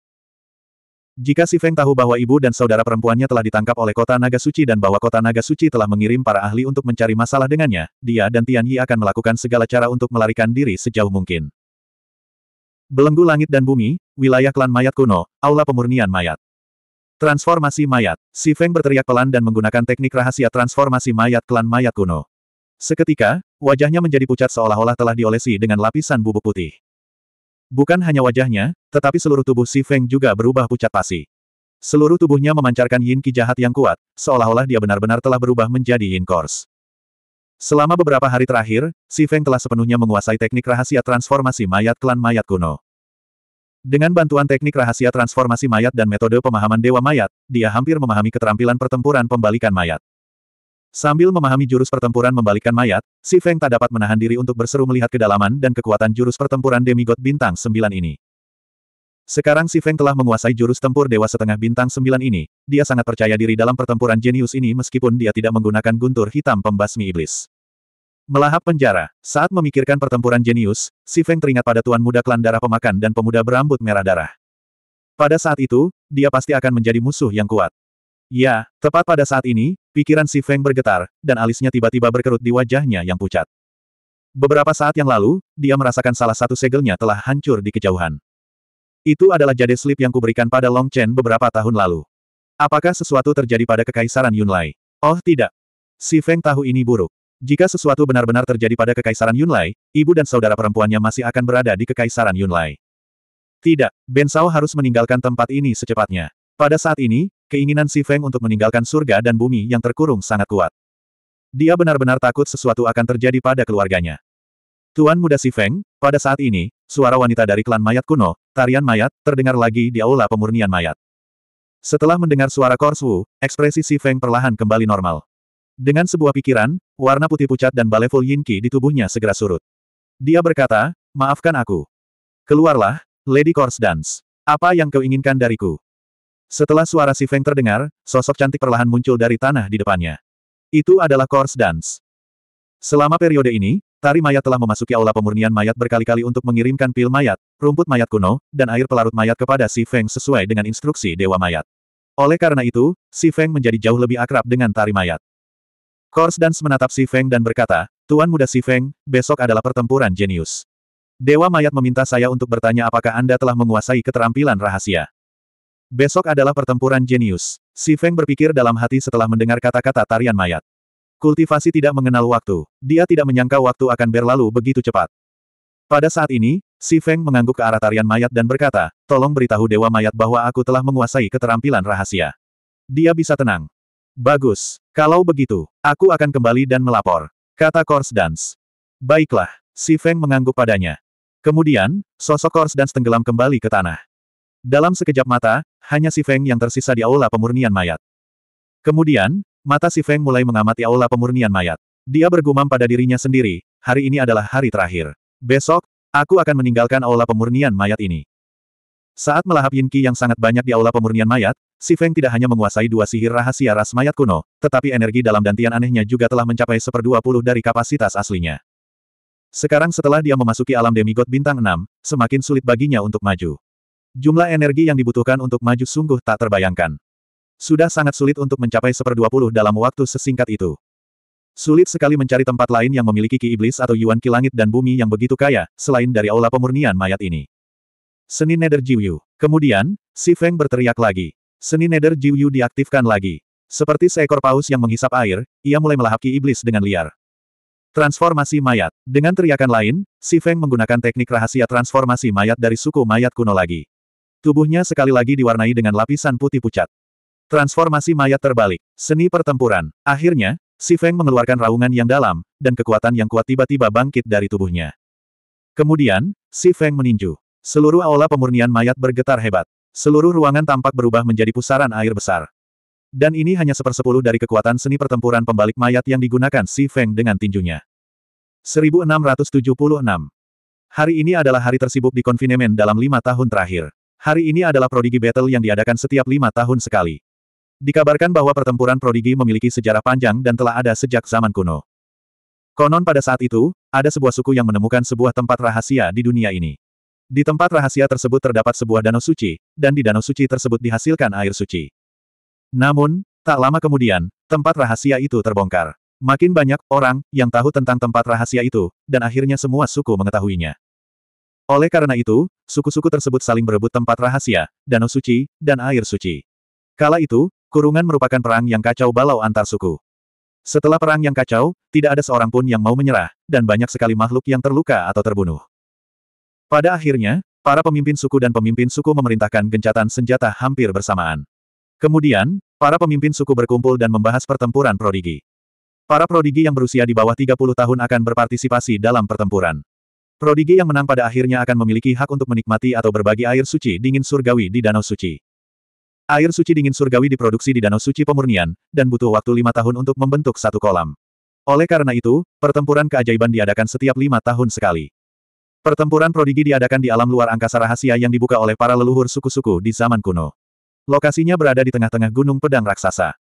Jika Si Feng tahu bahwa ibu dan saudara perempuannya telah ditangkap oleh kota Naga Suci dan bahwa kota Naga Suci telah mengirim para ahli untuk mencari masalah dengannya, dia dan Tian Yi akan melakukan segala cara untuk melarikan diri sejauh mungkin. Belenggu langit dan bumi, wilayah klan mayat kuno, aula pemurnian mayat. Transformasi mayat. Si Feng berteriak pelan dan menggunakan teknik rahasia transformasi mayat klan mayat kuno. Seketika, wajahnya menjadi pucat seolah-olah telah diolesi dengan lapisan bubuk putih. Bukan hanya wajahnya, tetapi seluruh tubuh Si Feng juga berubah pucat pasi. Seluruh tubuhnya memancarkan yin ki jahat yang kuat, seolah-olah dia benar-benar telah berubah menjadi yin Kors. Selama beberapa hari terakhir, Si Feng telah sepenuhnya menguasai teknik rahasia transformasi mayat klan mayat kuno. Dengan bantuan teknik rahasia transformasi mayat dan metode pemahaman dewa mayat, dia hampir memahami keterampilan pertempuran pembalikan mayat. Sambil memahami jurus pertempuran membalikkan mayat, si Feng tak dapat menahan diri untuk berseru melihat kedalaman dan kekuatan jurus pertempuran demigod bintang Sembilan ini. Sekarang si Feng telah menguasai jurus tempur dewa setengah bintang sembilan ini, dia sangat percaya diri dalam pertempuran jenius ini meskipun dia tidak menggunakan guntur hitam pembasmi iblis. Melahap penjara, saat memikirkan pertempuran jenius, si Feng teringat pada tuan muda klan darah pemakan dan pemuda berambut merah darah. Pada saat itu, dia pasti akan menjadi musuh yang kuat. Ya, tepat pada saat ini, Pikiran si Feng bergetar, dan alisnya tiba-tiba berkerut di wajahnya yang pucat. Beberapa saat yang lalu, dia merasakan salah satu segelnya telah hancur di kejauhan. Itu adalah jade slip yang kuberikan pada Long Chen beberapa tahun lalu. Apakah sesuatu terjadi pada kekaisaran Yunlai? Oh tidak. Si Feng tahu ini buruk. Jika sesuatu benar-benar terjadi pada kekaisaran Yunlai, ibu dan saudara perempuannya masih akan berada di kekaisaran Yunlai. Tidak, Ben Sao harus meninggalkan tempat ini secepatnya. Pada saat ini, Keinginan Si Feng untuk meninggalkan surga dan bumi yang terkurung sangat kuat. Dia benar-benar takut sesuatu akan terjadi pada keluarganya. Tuan muda Si Feng, pada saat ini, suara wanita dari klan mayat kuno, tarian mayat, terdengar lagi di aula pemurnian mayat. Setelah mendengar suara Wu, ekspresi Si Feng perlahan kembali normal. Dengan sebuah pikiran, warna putih pucat dan baleful yinki di tubuhnya segera surut. Dia berkata, maafkan aku. Keluarlah, Lady Kors Dance. Apa yang kau inginkan dariku? Setelah suara si Feng terdengar, sosok cantik perlahan muncul dari tanah di depannya. Itu adalah Course Dance. Selama periode ini, tari mayat telah memasuki aula pemurnian mayat berkali-kali untuk mengirimkan pil mayat, rumput mayat kuno, dan air pelarut mayat kepada si Feng sesuai dengan instruksi Dewa Mayat. Oleh karena itu, si Feng menjadi jauh lebih akrab dengan tari mayat. Course Dance menatap si Feng dan berkata, Tuan muda si Feng, besok adalah pertempuran jenius. Dewa Mayat meminta saya untuk bertanya apakah Anda telah menguasai keterampilan rahasia. Besok adalah pertempuran jenius. Si Feng berpikir dalam hati setelah mendengar kata-kata tarian mayat. Kultivasi tidak mengenal waktu. Dia tidak menyangka waktu akan berlalu begitu cepat. Pada saat ini, Si Feng mengangguk ke arah tarian mayat dan berkata, tolong beritahu Dewa Mayat bahwa aku telah menguasai keterampilan rahasia. Dia bisa tenang. Bagus. Kalau begitu, aku akan kembali dan melapor. Kata Kors Dance. Baiklah. Si Feng mengangguk padanya. Kemudian, sosok Kors Dance tenggelam kembali ke tanah. Dalam sekejap mata, hanya si Feng yang tersisa di aula pemurnian mayat. Kemudian, mata si Feng mulai mengamati aula pemurnian mayat. Dia bergumam pada dirinya sendiri, hari ini adalah hari terakhir. Besok, aku akan meninggalkan aula pemurnian mayat ini. Saat melahap Yin Qi yang sangat banyak di aula pemurnian mayat, si Feng tidak hanya menguasai dua sihir rahasia ras mayat kuno, tetapi energi dalam dantian anehnya juga telah mencapai seperdua puluh dari kapasitas aslinya. Sekarang setelah dia memasuki alam demigod bintang 6, semakin sulit baginya untuk maju. Jumlah energi yang dibutuhkan untuk maju sungguh tak terbayangkan. Sudah sangat sulit untuk mencapai seperdua puluh dalam waktu sesingkat itu. Sulit sekali mencari tempat lain yang memiliki ki iblis atau yuan ki langit dan bumi yang begitu kaya, selain dari aula pemurnian mayat ini. Seni Nether Jiuyu. Kemudian, si Feng berteriak lagi. Seni Nether Jiuyu diaktifkan lagi. Seperti seekor paus yang menghisap air, ia mulai melahap ki iblis dengan liar. Transformasi mayat. Dengan teriakan lain, si Feng menggunakan teknik rahasia transformasi mayat dari suku mayat kuno lagi. Tubuhnya sekali lagi diwarnai dengan lapisan putih pucat. Transformasi mayat terbalik. Seni pertempuran. Akhirnya, Si Feng mengeluarkan raungan yang dalam, dan kekuatan yang kuat tiba-tiba bangkit dari tubuhnya. Kemudian, Si Feng meninju. Seluruh aula pemurnian mayat bergetar hebat. Seluruh ruangan tampak berubah menjadi pusaran air besar. Dan ini hanya sepersepuluh dari kekuatan seni pertempuran pembalik mayat yang digunakan Si Feng dengan tinjunya. 1676 Hari ini adalah hari tersibuk di konfinemen dalam lima tahun terakhir. Hari ini adalah Prodigy Battle yang diadakan setiap lima tahun sekali. Dikabarkan bahwa pertempuran Prodigy memiliki sejarah panjang dan telah ada sejak zaman kuno. Konon pada saat itu, ada sebuah suku yang menemukan sebuah tempat rahasia di dunia ini. Di tempat rahasia tersebut terdapat sebuah danau suci, dan di danau suci tersebut dihasilkan air suci. Namun, tak lama kemudian, tempat rahasia itu terbongkar. Makin banyak orang yang tahu tentang tempat rahasia itu, dan akhirnya semua suku mengetahuinya. Oleh karena itu, suku-suku tersebut saling berebut tempat rahasia, danau suci, dan air suci. Kala itu, kurungan merupakan perang yang kacau balau antar suku. Setelah perang yang kacau, tidak ada seorang pun yang mau menyerah, dan banyak sekali makhluk yang terluka atau terbunuh. Pada akhirnya, para pemimpin suku dan pemimpin suku memerintahkan gencatan senjata hampir bersamaan. Kemudian, para pemimpin suku berkumpul dan membahas pertempuran prodigi. Para prodigi yang berusia di bawah 30 tahun akan berpartisipasi dalam pertempuran. Prodigi yang menang pada akhirnya akan memiliki hak untuk menikmati atau berbagi air suci dingin surgawi di Danau Suci. Air suci dingin surgawi diproduksi di Danau Suci Pemurnian, dan butuh waktu lima tahun untuk membentuk satu kolam. Oleh karena itu, pertempuran keajaiban diadakan setiap lima tahun sekali. Pertempuran prodigi diadakan di alam luar angkasa rahasia yang dibuka oleh para leluhur suku-suku di zaman kuno. Lokasinya berada di tengah-tengah gunung pedang raksasa.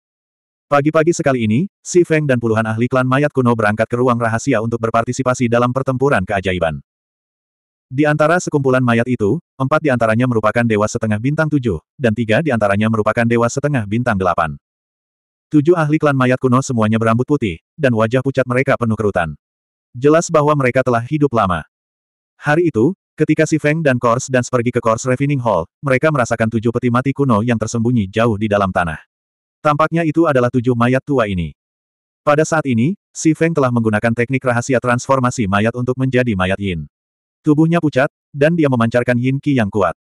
Pagi-pagi sekali ini, Si Feng dan puluhan ahli klan mayat kuno berangkat ke ruang rahasia untuk berpartisipasi dalam pertempuran keajaiban. Di antara sekumpulan mayat itu, empat di antaranya merupakan dewa setengah bintang tujuh, dan tiga di antaranya merupakan dewa setengah bintang delapan. Tujuh ahli klan mayat kuno semuanya berambut putih, dan wajah pucat mereka penuh kerutan. Jelas bahwa mereka telah hidup lama. Hari itu, ketika si Feng dan Kors dan pergi ke Kors Refining Hall, mereka merasakan tujuh peti mati kuno yang tersembunyi jauh di dalam tanah. Tampaknya itu adalah tujuh mayat tua ini. Pada saat ini, si Feng telah menggunakan teknik rahasia transformasi mayat untuk menjadi mayat yin. Tubuhnya pucat, dan dia memancarkan yin qi yang kuat.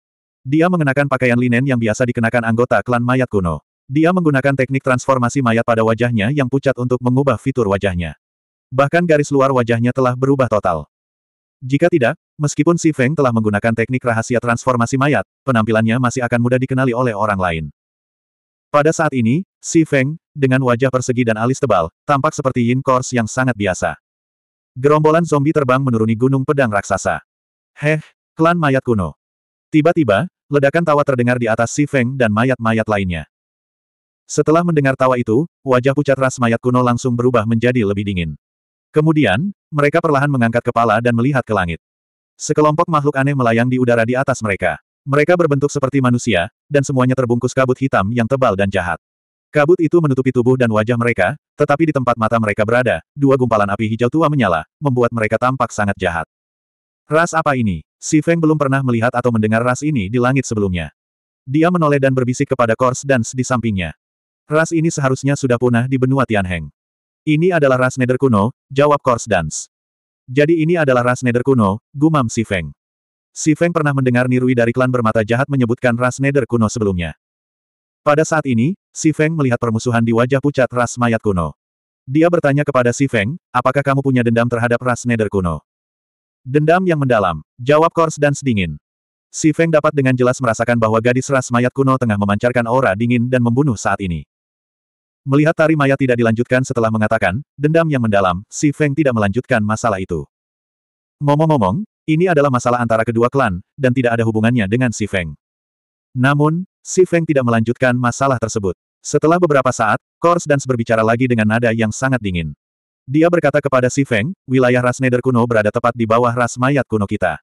Dia mengenakan pakaian linen yang biasa dikenakan anggota klan mayat kuno. Dia menggunakan teknik transformasi mayat pada wajahnya yang pucat untuk mengubah fitur wajahnya. Bahkan garis luar wajahnya telah berubah total. Jika tidak, meskipun Si Feng telah menggunakan teknik rahasia transformasi mayat, penampilannya masih akan mudah dikenali oleh orang lain. Pada saat ini, Si Feng, dengan wajah persegi dan alis tebal, tampak seperti Yin Kors yang sangat biasa. Gerombolan zombie terbang menuruni gunung pedang raksasa. Heh, klan mayat kuno. Tiba-tiba, ledakan tawa terdengar di atas Si Feng dan mayat-mayat lainnya. Setelah mendengar tawa itu, wajah pucat ras mayat kuno langsung berubah menjadi lebih dingin. Kemudian, mereka perlahan mengangkat kepala dan melihat ke langit. Sekelompok makhluk aneh melayang di udara di atas mereka. Mereka berbentuk seperti manusia, dan semuanya terbungkus kabut hitam yang tebal dan jahat. Kabut itu menutupi tubuh dan wajah mereka, tetapi di tempat mata mereka berada, dua gumpalan api hijau tua menyala, membuat mereka tampak sangat jahat. Ras apa ini? Si Feng belum pernah melihat atau mendengar ras ini di langit sebelumnya. Dia menoleh dan berbisik kepada Kors Dance di sampingnya. Ras ini seharusnya sudah punah di benua Tianheng. Ini adalah ras neder kuno, jawab Kors Dance. Jadi ini adalah ras neder kuno, gumam si Feng. Si Feng pernah mendengar Nirui dari klan bermata jahat menyebutkan ras neder kuno sebelumnya. Pada saat ini, Si Feng melihat permusuhan di wajah pucat ras mayat kuno. Dia bertanya kepada Si Feng, apakah kamu punya dendam terhadap ras neder kuno? Dendam yang mendalam, jawab Kors dan sedingin. Si Feng dapat dengan jelas merasakan bahwa gadis ras mayat kuno tengah memancarkan aura dingin dan membunuh saat ini. Melihat tari mayat tidak dilanjutkan setelah mengatakan, dendam yang mendalam, Si Feng tidak melanjutkan masalah itu. Ngomong-ngomong, ini adalah masalah antara kedua klan, dan tidak ada hubungannya dengan Si Feng. Namun, Si Feng tidak melanjutkan masalah tersebut. Setelah beberapa saat, Kors dan berbicara lagi dengan nada yang sangat dingin. Dia berkata kepada Si Feng, wilayah ras Neder kuno berada tepat di bawah ras mayat kuno kita.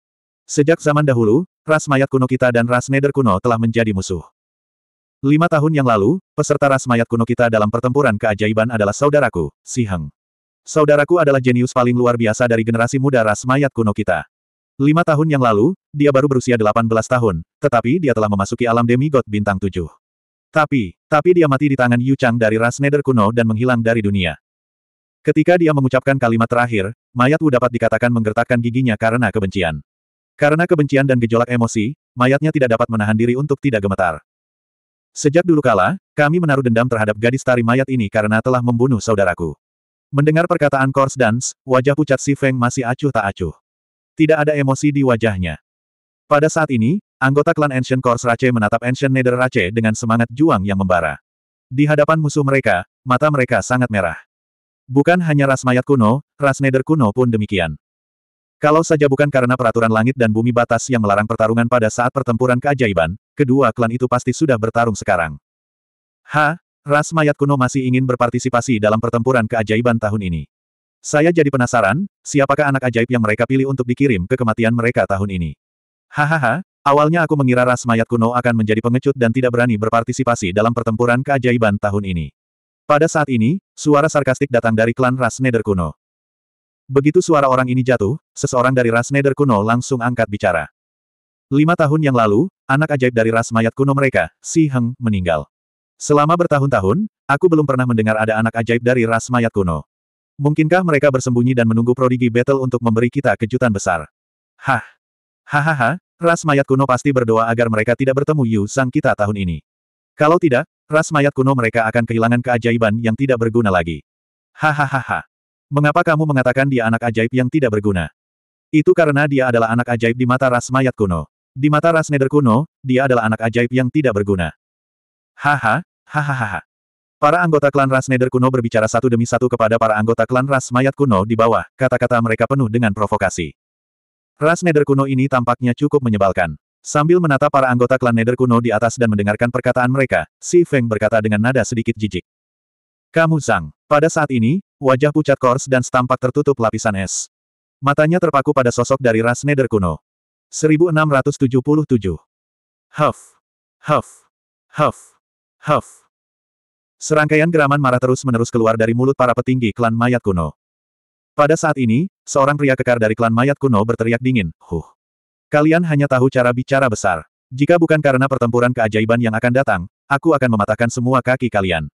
Sejak zaman dahulu, ras mayat kuno kita dan ras Neder kuno telah menjadi musuh. Lima tahun yang lalu, peserta ras mayat kuno kita dalam pertempuran keajaiban adalah saudaraku, Si Heng. Saudaraku adalah jenius paling luar biasa dari generasi muda ras mayat kuno kita. Lima tahun yang lalu, dia baru berusia 18 tahun, tetapi dia telah memasuki alam demigod bintang tujuh. Tapi, tapi dia mati di tangan Yu Chang dari ras Nether kuno dan menghilang dari dunia. Ketika dia mengucapkan kalimat terakhir, mayat Wu dapat dikatakan menggertakkan giginya karena kebencian. Karena kebencian dan gejolak emosi, mayatnya tidak dapat menahan diri untuk tidak gemetar. Sejak dulu kala, kami menaruh dendam terhadap gadis tari mayat ini karena telah membunuh saudaraku. Mendengar perkataan Kors Dance, wajah pucat si Feng masih acuh tak acuh tidak ada emosi di wajahnya. Pada saat ini, anggota klan Ancient Corse Rache menatap Ancient Nether Rache dengan semangat juang yang membara. Di hadapan musuh mereka, mata mereka sangat merah. Bukan hanya ras mayat kuno, ras Nether kuno pun demikian. Kalau saja bukan karena peraturan langit dan bumi batas yang melarang pertarungan pada saat pertempuran keajaiban, kedua klan itu pasti sudah bertarung sekarang. Ha, ras mayat kuno masih ingin berpartisipasi dalam pertempuran keajaiban tahun ini. Saya jadi penasaran, siapakah anak ajaib yang mereka pilih untuk dikirim ke kematian mereka tahun ini. Hahaha, awalnya aku mengira ras mayat kuno akan menjadi pengecut dan tidak berani berpartisipasi dalam pertempuran keajaiban tahun ini. Pada saat ini, suara sarkastik datang dari klan ras Neder kuno. Begitu suara orang ini jatuh, seseorang dari ras Neder kuno langsung angkat bicara. Lima tahun yang lalu, anak ajaib dari ras mayat kuno mereka, Si Heng, meninggal. Selama bertahun-tahun, aku belum pernah mendengar ada anak ajaib dari ras mayat kuno. Mungkinkah mereka bersembunyi dan menunggu prodigi battle untuk memberi kita kejutan besar? Hah! Hahaha, ras mayat kuno pasti berdoa agar mereka tidak bertemu Yu Sang kita tahun ini. Kalau tidak, ras mayat kuno mereka akan kehilangan keajaiban yang tidak berguna lagi. Hahaha. Mengapa kamu mengatakan dia anak ajaib yang tidak berguna? Itu karena dia adalah anak ajaib di mata ras mayat kuno. Di mata ras neder kuno, dia adalah anak ajaib yang tidak berguna. Haha, hahaha. Para anggota klan ras Neder kuno berbicara satu demi satu kepada para anggota klan ras mayat kuno di bawah, kata-kata mereka penuh dengan provokasi. Ras Neder kuno ini tampaknya cukup menyebalkan. Sambil menata para anggota klan Neder kuno di atas dan mendengarkan perkataan mereka, Si Feng berkata dengan nada sedikit jijik. Kamu Zhang. Pada saat ini, wajah pucat kors dan setampak tertutup lapisan es. Matanya terpaku pada sosok dari ras Neder kuno. 1677. Huff. Huff. Huff. Huff. Serangkaian geraman marah terus-menerus keluar dari mulut para petinggi klan mayat kuno. Pada saat ini, seorang pria kekar dari klan mayat kuno berteriak dingin, Huh! Kalian hanya tahu cara bicara besar. Jika bukan karena pertempuran keajaiban yang akan datang, aku akan mematahkan semua kaki kalian.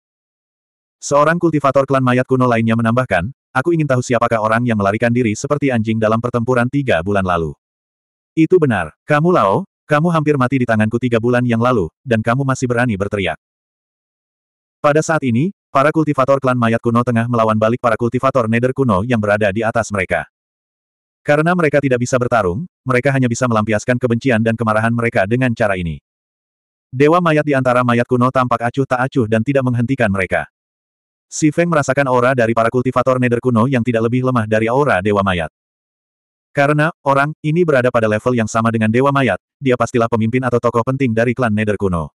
Seorang kultivator klan mayat kuno lainnya menambahkan, aku ingin tahu siapakah orang yang melarikan diri seperti anjing dalam pertempuran tiga bulan lalu. Itu benar, kamu Lao, kamu hampir mati di tanganku tiga bulan yang lalu, dan kamu masih berani berteriak. Pada saat ini, para kultivator klan mayat kuno tengah melawan balik para kultivator nether kuno yang berada di atas mereka. Karena mereka tidak bisa bertarung, mereka hanya bisa melampiaskan kebencian dan kemarahan mereka dengan cara ini. Dewa mayat di antara mayat kuno tampak acuh tak acuh dan tidak menghentikan mereka. Si Feng merasakan aura dari para kultivator nether kuno yang tidak lebih lemah dari aura dewa mayat. Karena, orang, ini berada pada level yang sama dengan dewa mayat, dia pastilah pemimpin atau tokoh penting dari klan nether kuno.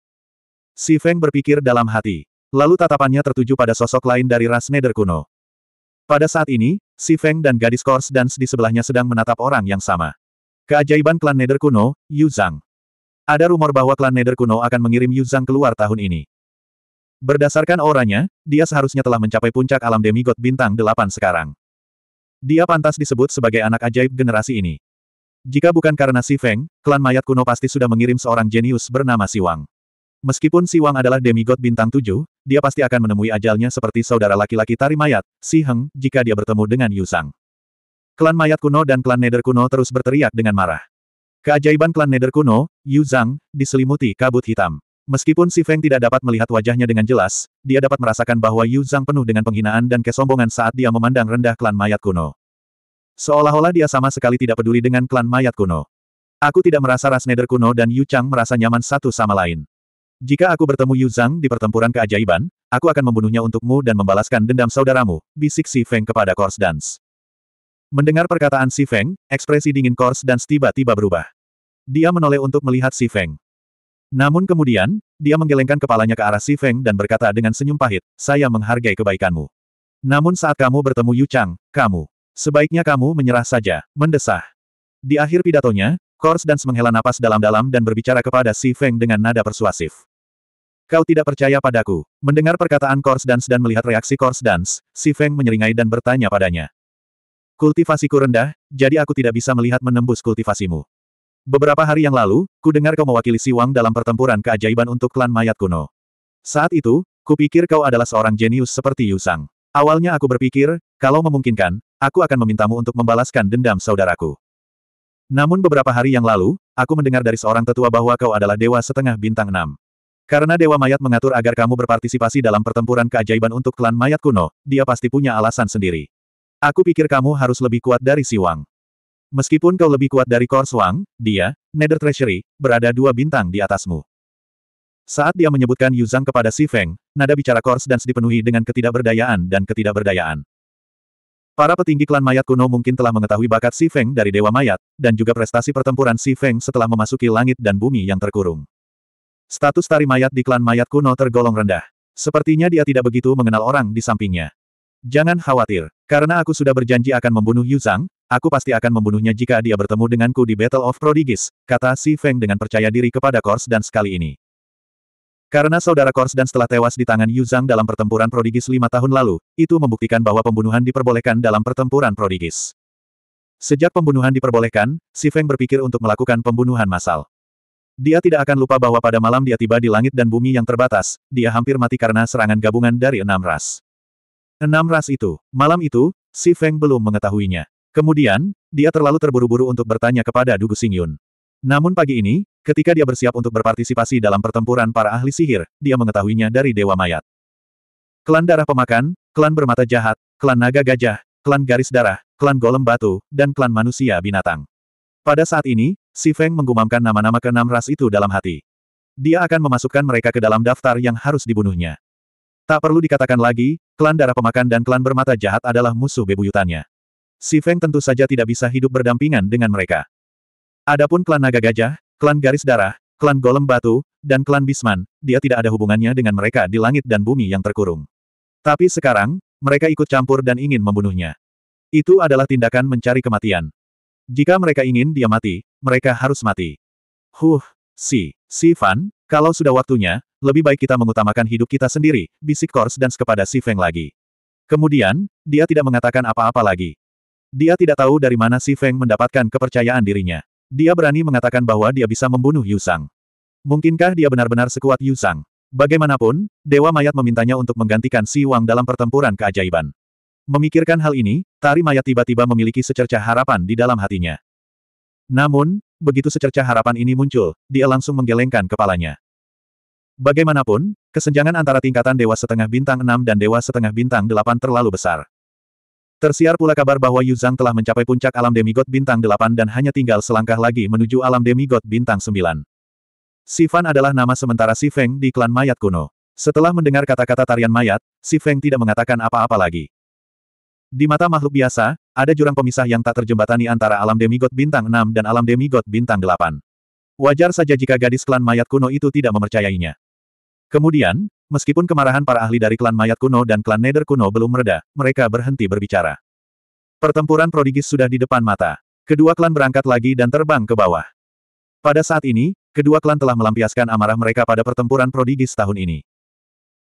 Si Feng berpikir dalam hati. Lalu tatapannya tertuju pada sosok lain dari ras Nether kuno. Pada saat ini, Si Feng dan gadis Kors Dance di sebelahnya sedang menatap orang yang sama. Keajaiban klan Nether kuno, Yu Zhang. Ada rumor bahwa klan Nether kuno akan mengirim Yu Zhang keluar tahun ini. Berdasarkan auranya, dia seharusnya telah mencapai puncak alam demigod bintang 8 sekarang. Dia pantas disebut sebagai anak ajaib generasi ini. Jika bukan karena Si Feng, klan mayat kuno pasti sudah mengirim seorang jenius bernama Si Wang. Meskipun Si Wang adalah demigod bintang tujuh, dia pasti akan menemui ajalnya seperti saudara laki-laki tari mayat, Si Heng, jika dia bertemu dengan Yu Yusang. Klan mayat kuno dan klan neder kuno terus berteriak dengan marah. Keajaiban klan neder kuno, Yu Zhang, diselimuti kabut hitam. Meskipun Si Feng tidak dapat melihat wajahnya dengan jelas, dia dapat merasakan bahwa Yu Zhang penuh dengan penghinaan dan kesombongan saat dia memandang rendah klan mayat kuno. Seolah-olah dia sama sekali tidak peduli dengan klan mayat kuno. Aku tidak merasa Ras Neder kuno dan Yu Chang merasa nyaman satu sama lain. Jika aku bertemu Yu Zhang di pertempuran keajaiban, aku akan membunuhnya untukmu dan membalaskan dendam saudaramu, bisik Si Feng kepada Kors Dance. Mendengar perkataan Si Feng, ekspresi dingin Kors Dance tiba-tiba berubah. Dia menoleh untuk melihat Si Feng. Namun kemudian, dia menggelengkan kepalanya ke arah Si Feng dan berkata dengan senyum pahit, saya menghargai kebaikanmu. Namun saat kamu bertemu Yu Chang, kamu. Sebaiknya kamu menyerah saja, mendesah. Di akhir pidatonya, Kors Dance menghela napas dalam-dalam dan berbicara kepada Si Feng dengan nada persuasif. Kau tidak percaya padaku. Mendengar perkataan Kors Dance dan melihat reaksi Kors Dance, si Feng menyeringai dan bertanya padanya. Kultivasiku rendah, jadi aku tidak bisa melihat menembus kultivasimu. Beberapa hari yang lalu, ku dengar kau mewakili Si Wang dalam pertempuran keajaiban untuk klan mayat kuno. Saat itu, kupikir kau adalah seorang jenius seperti Yusang. Awalnya aku berpikir, kalau memungkinkan, aku akan memintamu untuk membalaskan dendam saudaraku. Namun beberapa hari yang lalu, aku mendengar dari seorang tetua bahwa kau adalah dewa setengah bintang enam. Karena Dewa Mayat mengatur agar kamu berpartisipasi dalam pertempuran keajaiban untuk klan mayat kuno, dia pasti punya alasan sendiri. Aku pikir kamu harus lebih kuat dari si Wang. Meskipun kau lebih kuat dari Kors Wang, dia, Nether Treasury, berada dua bintang di atasmu. Saat dia menyebutkan Yuzang kepada Si Feng, nada bicara Kors dan dipenuhi dengan ketidakberdayaan dan ketidakberdayaan. Para petinggi klan mayat kuno mungkin telah mengetahui bakat Si Feng dari Dewa Mayat, dan juga prestasi pertempuran Si Feng setelah memasuki langit dan bumi yang terkurung. Status tari mayat di klan mayat kuno tergolong rendah. Sepertinya dia tidak begitu mengenal orang di sampingnya. Jangan khawatir, karena aku sudah berjanji akan membunuh Yu Zhang, aku pasti akan membunuhnya jika dia bertemu denganku di Battle of Prodigies, kata Si Feng dengan percaya diri kepada Kors dan sekali ini. Karena saudara Kors dan setelah tewas di tangan Yu Zhang dalam pertempuran Prodigies lima tahun lalu, itu membuktikan bahwa pembunuhan diperbolehkan dalam pertempuran Prodigies. Sejak pembunuhan diperbolehkan, Si Feng berpikir untuk melakukan pembunuhan massal. Dia tidak akan lupa bahwa pada malam dia tiba di langit dan bumi yang terbatas, dia hampir mati karena serangan gabungan dari enam ras. Enam ras itu, malam itu, si Feng belum mengetahuinya. Kemudian, dia terlalu terburu-buru untuk bertanya kepada Dugu Xingyun. Namun pagi ini, ketika dia bersiap untuk berpartisipasi dalam pertempuran para ahli sihir, dia mengetahuinya dari Dewa Mayat. Klan Darah Pemakan, Klan Bermata Jahat, Klan Naga Gajah, Klan Garis Darah, Klan Golem Batu, dan Klan Manusia Binatang. Pada saat ini, Si Feng menggumamkan nama-nama keenam ras itu dalam hati. Dia akan memasukkan mereka ke dalam daftar yang harus dibunuhnya. Tak perlu dikatakan lagi, klan darah pemakan dan klan bermata jahat adalah musuh bebuyutannya. Si Feng tentu saja tidak bisa hidup berdampingan dengan mereka. Adapun klan naga gajah, klan garis darah, klan golem batu, dan klan bisman, dia tidak ada hubungannya dengan mereka di langit dan bumi yang terkurung. Tapi sekarang, mereka ikut campur dan ingin membunuhnya. Itu adalah tindakan mencari kematian. Jika mereka ingin dia mati, mereka harus mati. Huh, si, si Fan, kalau sudah waktunya, lebih baik kita mengutamakan hidup kita sendiri, bisik Kors dan kepada si Feng lagi. Kemudian, dia tidak mengatakan apa-apa lagi. Dia tidak tahu dari mana si Feng mendapatkan kepercayaan dirinya. Dia berani mengatakan bahwa dia bisa membunuh Yusang. Mungkinkah dia benar-benar sekuat Yusang? Bagaimanapun, Dewa Mayat memintanya untuk menggantikan Si Wang dalam pertempuran keajaiban. Memikirkan hal ini, tari mayat tiba-tiba memiliki secerca harapan di dalam hatinya. Namun, begitu secerca harapan ini muncul, dia langsung menggelengkan kepalanya. Bagaimanapun, kesenjangan antara tingkatan Dewa Setengah Bintang 6 dan Dewa Setengah Bintang 8 terlalu besar. Tersiar pula kabar bahwa Yu Zhang telah mencapai puncak alam demigod bintang 8 dan hanya tinggal selangkah lagi menuju alam demigod bintang 9. Sifan adalah nama sementara Sifeng di klan mayat kuno. Setelah mendengar kata-kata tarian mayat, Sifeng tidak mengatakan apa-apa lagi. Di mata makhluk biasa, ada jurang pemisah yang tak terjembatani antara alam demigod bintang 6 dan alam demigod bintang 8. Wajar saja jika gadis klan mayat kuno itu tidak mempercayainya. Kemudian, meskipun kemarahan para ahli dari klan mayat kuno dan klan neder kuno belum mereda, mereka berhenti berbicara. Pertempuran prodigis sudah di depan mata. Kedua klan berangkat lagi dan terbang ke bawah. Pada saat ini, kedua klan telah melampiaskan amarah mereka pada pertempuran prodigis tahun ini.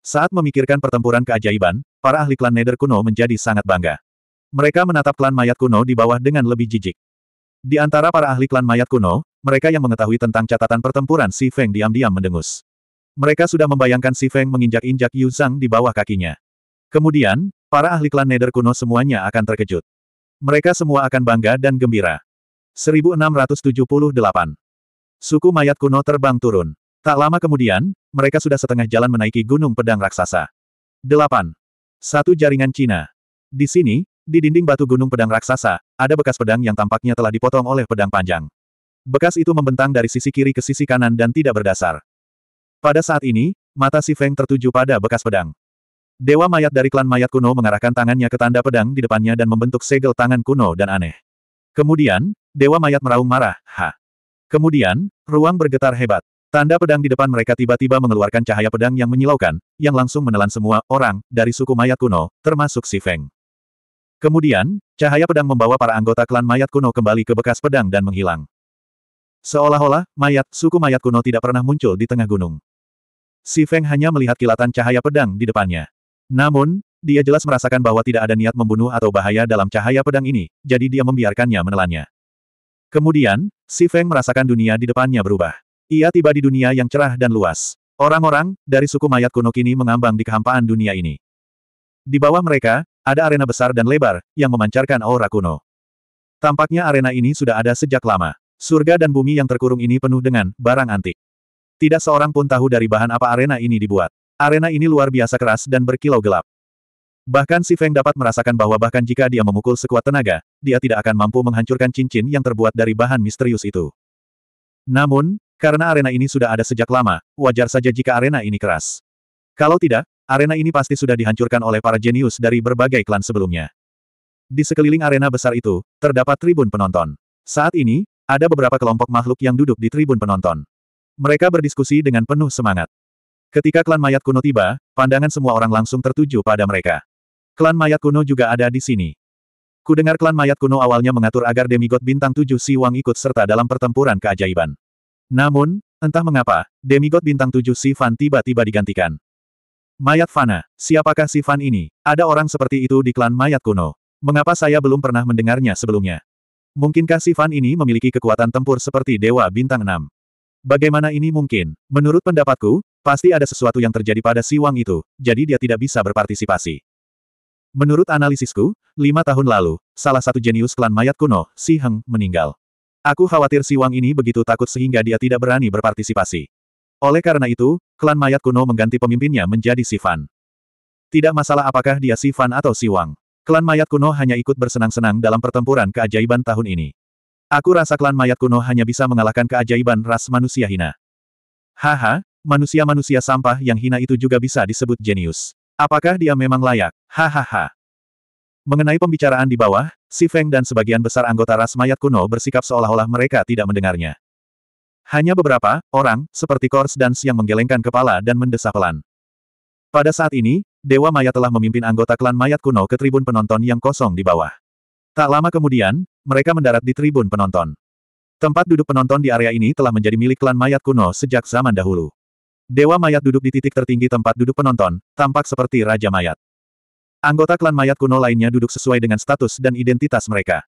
Saat memikirkan pertempuran keajaiban, para ahli klan Nether kuno menjadi sangat bangga. Mereka menatap klan mayat kuno di bawah dengan lebih jijik. Di antara para ahli klan mayat kuno, mereka yang mengetahui tentang catatan pertempuran Si Feng diam-diam mendengus. Mereka sudah membayangkan Si Feng menginjak-injak Yu Zhang di bawah kakinya. Kemudian, para ahli klan Nether kuno semuanya akan terkejut. Mereka semua akan bangga dan gembira. 1678 Suku mayat kuno terbang turun. Tak lama kemudian, mereka sudah setengah jalan menaiki gunung pedang raksasa. 8. Satu jaringan Cina. Di sini, di dinding batu gunung pedang raksasa, ada bekas pedang yang tampaknya telah dipotong oleh pedang panjang. Bekas itu membentang dari sisi kiri ke sisi kanan dan tidak berdasar. Pada saat ini, mata si Feng tertuju pada bekas pedang. Dewa mayat dari klan mayat kuno mengarahkan tangannya ke tanda pedang di depannya dan membentuk segel tangan kuno dan aneh. Kemudian, dewa mayat meraung marah, ha. Kemudian, ruang bergetar hebat. Tanda pedang di depan mereka tiba-tiba mengeluarkan cahaya pedang yang menyilaukan, yang langsung menelan semua orang dari suku mayat kuno, termasuk si Feng. Kemudian, cahaya pedang membawa para anggota klan mayat kuno kembali ke bekas pedang dan menghilang. Seolah-olah, mayat, suku mayat kuno tidak pernah muncul di tengah gunung. Si Feng hanya melihat kilatan cahaya pedang di depannya. Namun, dia jelas merasakan bahwa tidak ada niat membunuh atau bahaya dalam cahaya pedang ini, jadi dia membiarkannya menelannya. Kemudian, Si Feng merasakan dunia di depannya berubah. Ia tiba di dunia yang cerah dan luas. Orang-orang, dari suku mayat kuno kini mengambang di kehampaan dunia ini. Di bawah mereka, ada arena besar dan lebar, yang memancarkan aura kuno. Tampaknya arena ini sudah ada sejak lama. Surga dan bumi yang terkurung ini penuh dengan barang antik. Tidak seorang pun tahu dari bahan apa arena ini dibuat. Arena ini luar biasa keras dan berkilau gelap. Bahkan Si Feng dapat merasakan bahwa bahkan jika dia memukul sekuat tenaga, dia tidak akan mampu menghancurkan cincin yang terbuat dari bahan misterius itu. Namun, karena arena ini sudah ada sejak lama, wajar saja jika arena ini keras. Kalau tidak, arena ini pasti sudah dihancurkan oleh para jenius dari berbagai klan sebelumnya. Di sekeliling arena besar itu, terdapat tribun penonton. Saat ini, ada beberapa kelompok makhluk yang duduk di tribun penonton. Mereka berdiskusi dengan penuh semangat. Ketika klan mayat kuno tiba, pandangan semua orang langsung tertuju pada mereka. Klan mayat kuno juga ada di sini. Kudengar klan mayat kuno awalnya mengatur agar demigod bintang tujuh siwang ikut serta dalam pertempuran keajaiban. Namun, entah mengapa, demigod bintang tujuh Si tiba-tiba digantikan. Mayat Fana, siapakah Si Fan ini? Ada orang seperti itu di klan mayat kuno. Mengapa saya belum pernah mendengarnya sebelumnya? Mungkinkah Si Fan ini memiliki kekuatan tempur seperti Dewa Bintang 6? Bagaimana ini mungkin? Menurut pendapatku, pasti ada sesuatu yang terjadi pada Si Wang itu, jadi dia tidak bisa berpartisipasi. Menurut analisisku, lima tahun lalu, salah satu jenius klan mayat kuno, Si Heng, meninggal. Aku khawatir si Wang ini begitu takut sehingga dia tidak berani berpartisipasi. Oleh karena itu, klan mayat kuno mengganti pemimpinnya menjadi Si Fan. Tidak masalah apakah dia Si Fan atau Si Wang. Klan mayat kuno hanya ikut bersenang-senang dalam pertempuran keajaiban tahun ini. Aku rasa klan mayat kuno hanya bisa mengalahkan keajaiban ras manusia hina. Haha, manusia-manusia sampah yang hina itu juga bisa disebut jenius. Apakah dia memang layak? Hahaha. Mengenai pembicaraan di bawah, Si Feng dan sebagian besar anggota ras mayat kuno bersikap seolah-olah mereka tidak mendengarnya. Hanya beberapa orang, seperti Kors dan Siang menggelengkan kepala dan mendesah pelan. Pada saat ini, Dewa Maya telah memimpin anggota klan mayat kuno ke tribun penonton yang kosong di bawah. Tak lama kemudian, mereka mendarat di tribun penonton. Tempat duduk penonton di area ini telah menjadi milik klan mayat kuno sejak zaman dahulu. Dewa mayat duduk di titik tertinggi tempat duduk penonton, tampak seperti Raja Mayat. Anggota klan mayat kuno lainnya duduk sesuai dengan status dan identitas mereka.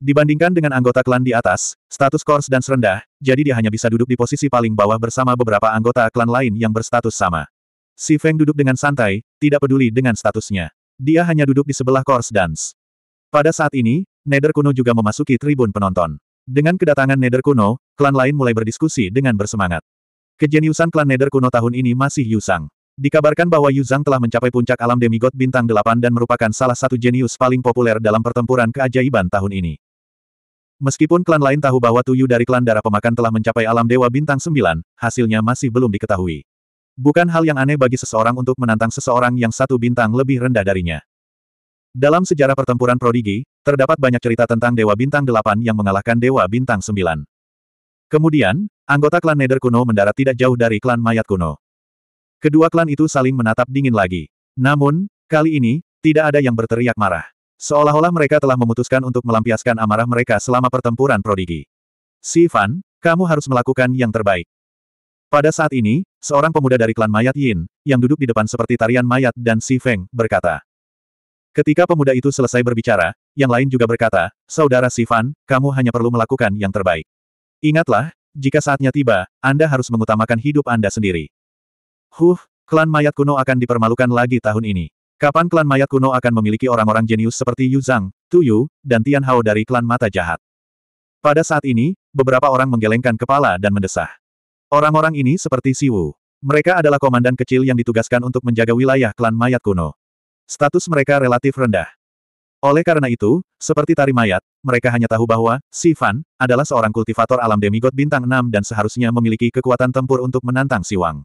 Dibandingkan dengan anggota klan di atas, status Kors dan Serendah, jadi dia hanya bisa duduk di posisi paling bawah bersama beberapa anggota klan lain yang berstatus sama. Si Feng duduk dengan santai, tidak peduli dengan statusnya. Dia hanya duduk di sebelah Kors Dance. Pada saat ini, Nether kuno juga memasuki tribun penonton. Dengan kedatangan Nether kuno, klan lain mulai berdiskusi dengan bersemangat. Kejeniusan klan Nether kuno tahun ini masih Yusang. Dikabarkan bahwa Yu Zhang telah mencapai puncak alam demigod bintang 8 dan merupakan salah satu jenius paling populer dalam pertempuran keajaiban tahun ini. Meskipun klan lain tahu bahwa Tuyu dari klan darah pemakan telah mencapai alam dewa bintang 9, hasilnya masih belum diketahui. Bukan hal yang aneh bagi seseorang untuk menantang seseorang yang satu bintang lebih rendah darinya. Dalam sejarah pertempuran prodigi, terdapat banyak cerita tentang Dewa Bintang 8 yang mengalahkan Dewa Bintang 9. Kemudian, anggota klan Nether kuno mendarat tidak jauh dari klan mayat kuno. Kedua klan itu saling menatap dingin lagi. Namun, kali ini, tidak ada yang berteriak marah. Seolah-olah mereka telah memutuskan untuk melampiaskan amarah mereka selama pertempuran prodigi. Si Fan, kamu harus melakukan yang terbaik. Pada saat ini, seorang pemuda dari klan mayat Yin, yang duduk di depan seperti tarian mayat dan Si Feng, berkata. Ketika pemuda itu selesai berbicara, yang lain juga berkata, Saudara Si Fan, kamu hanya perlu melakukan yang terbaik. Ingatlah, jika saatnya tiba, Anda harus mengutamakan hidup Anda sendiri. Huh, klan mayat kuno akan dipermalukan lagi tahun ini. Kapan klan mayat kuno akan memiliki orang-orang jenius seperti Yu Zhang, Tu Yu, dan Tian Hao dari klan mata jahat? Pada saat ini, beberapa orang menggelengkan kepala dan mendesah. Orang-orang ini seperti Si Wu. Mereka adalah komandan kecil yang ditugaskan untuk menjaga wilayah klan mayat kuno. Status mereka relatif rendah. Oleh karena itu, seperti tari mayat, mereka hanya tahu bahwa, Si Fan, adalah seorang kultivator alam demigod bintang 6 dan seharusnya memiliki kekuatan tempur untuk menantang Si Wang.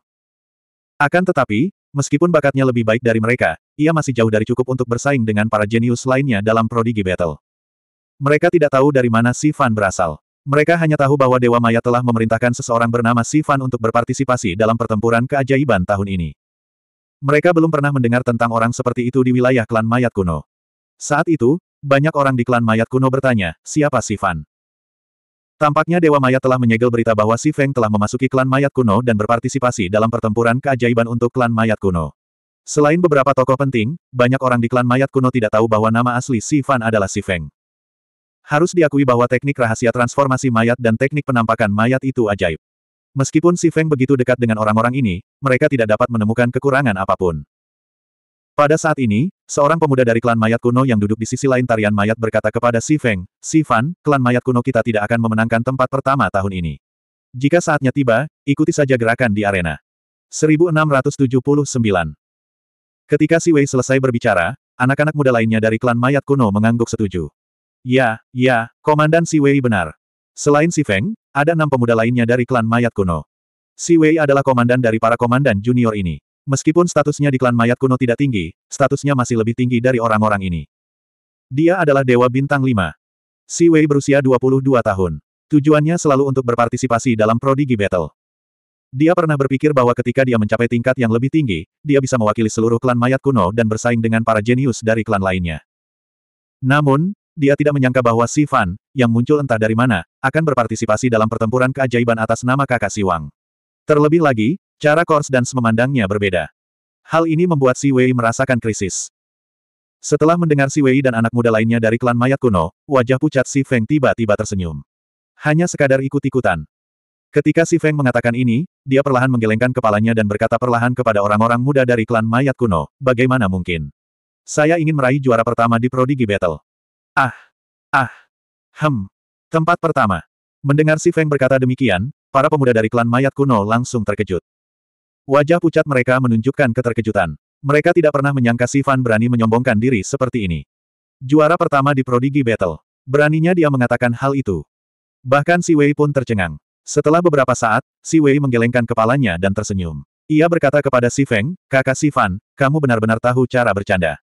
Akan tetapi, meskipun bakatnya lebih baik dari mereka, ia masih jauh dari cukup untuk bersaing dengan para jenius lainnya dalam Prodigy Battle. Mereka tidak tahu dari mana Sivan berasal. Mereka hanya tahu bahwa Dewa Maya telah memerintahkan seseorang bernama Sivan untuk berpartisipasi dalam pertempuran keajaiban tahun ini. Mereka belum pernah mendengar tentang orang seperti itu di wilayah klan mayat kuno. Saat itu, banyak orang di klan mayat kuno bertanya, siapa Sifan? Tampaknya Dewa Mayat telah menyegel berita bahwa Si Feng telah memasuki klan mayat kuno dan berpartisipasi dalam pertempuran keajaiban untuk klan mayat kuno. Selain beberapa tokoh penting, banyak orang di klan mayat kuno tidak tahu bahwa nama asli Si Fan adalah Si Feng. Harus diakui bahwa teknik rahasia transformasi mayat dan teknik penampakan mayat itu ajaib. Meskipun Si Feng begitu dekat dengan orang-orang ini, mereka tidak dapat menemukan kekurangan apapun. Pada saat ini, seorang pemuda dari klan mayat kuno yang duduk di sisi lain tarian mayat berkata kepada Si Feng, Si Fan, klan mayat kuno kita tidak akan memenangkan tempat pertama tahun ini. Jika saatnya tiba, ikuti saja gerakan di arena. 1679 Ketika Si Wei selesai berbicara, anak-anak muda lainnya dari klan mayat kuno mengangguk setuju. Ya, ya, Komandan Si Wei benar. Selain Si Feng, ada enam pemuda lainnya dari klan mayat kuno. Si Wei adalah komandan dari para komandan junior ini. Meskipun statusnya di klan mayat kuno tidak tinggi, statusnya masih lebih tinggi dari orang-orang ini. Dia adalah Dewa Bintang 5. Si Wei berusia 22 tahun. Tujuannya selalu untuk berpartisipasi dalam Prodigy Battle. Dia pernah berpikir bahwa ketika dia mencapai tingkat yang lebih tinggi, dia bisa mewakili seluruh klan mayat kuno dan bersaing dengan para jenius dari klan lainnya. Namun, dia tidak menyangka bahwa Si Fan, yang muncul entah dari mana, akan berpartisipasi dalam pertempuran keajaiban atas nama kakak Si Wang. Terlebih lagi, Cara Kors dan memandangnya berbeda. Hal ini membuat Si Wei merasakan krisis. Setelah mendengar Si Wei dan anak muda lainnya dari klan mayat kuno, wajah pucat Si Feng tiba-tiba tersenyum. Hanya sekadar ikut-ikutan. Ketika Si Feng mengatakan ini, dia perlahan menggelengkan kepalanya dan berkata perlahan kepada orang-orang muda dari klan mayat kuno, bagaimana mungkin? Saya ingin meraih juara pertama di Prodigy Battle. Ah! Ah! Hem! Tempat pertama. Mendengar Si Feng berkata demikian, para pemuda dari klan mayat kuno langsung terkejut. Wajah pucat mereka menunjukkan keterkejutan. Mereka tidak pernah menyangka Sivan berani menyombongkan diri seperti ini. Juara pertama di Prodigy Battle. Beraninya dia mengatakan hal itu. Bahkan Si Wei pun tercengang. Setelah beberapa saat, Si Wei menggelengkan kepalanya dan tersenyum. Ia berkata kepada Si Feng, kakak Si Fan, kamu benar-benar tahu cara bercanda.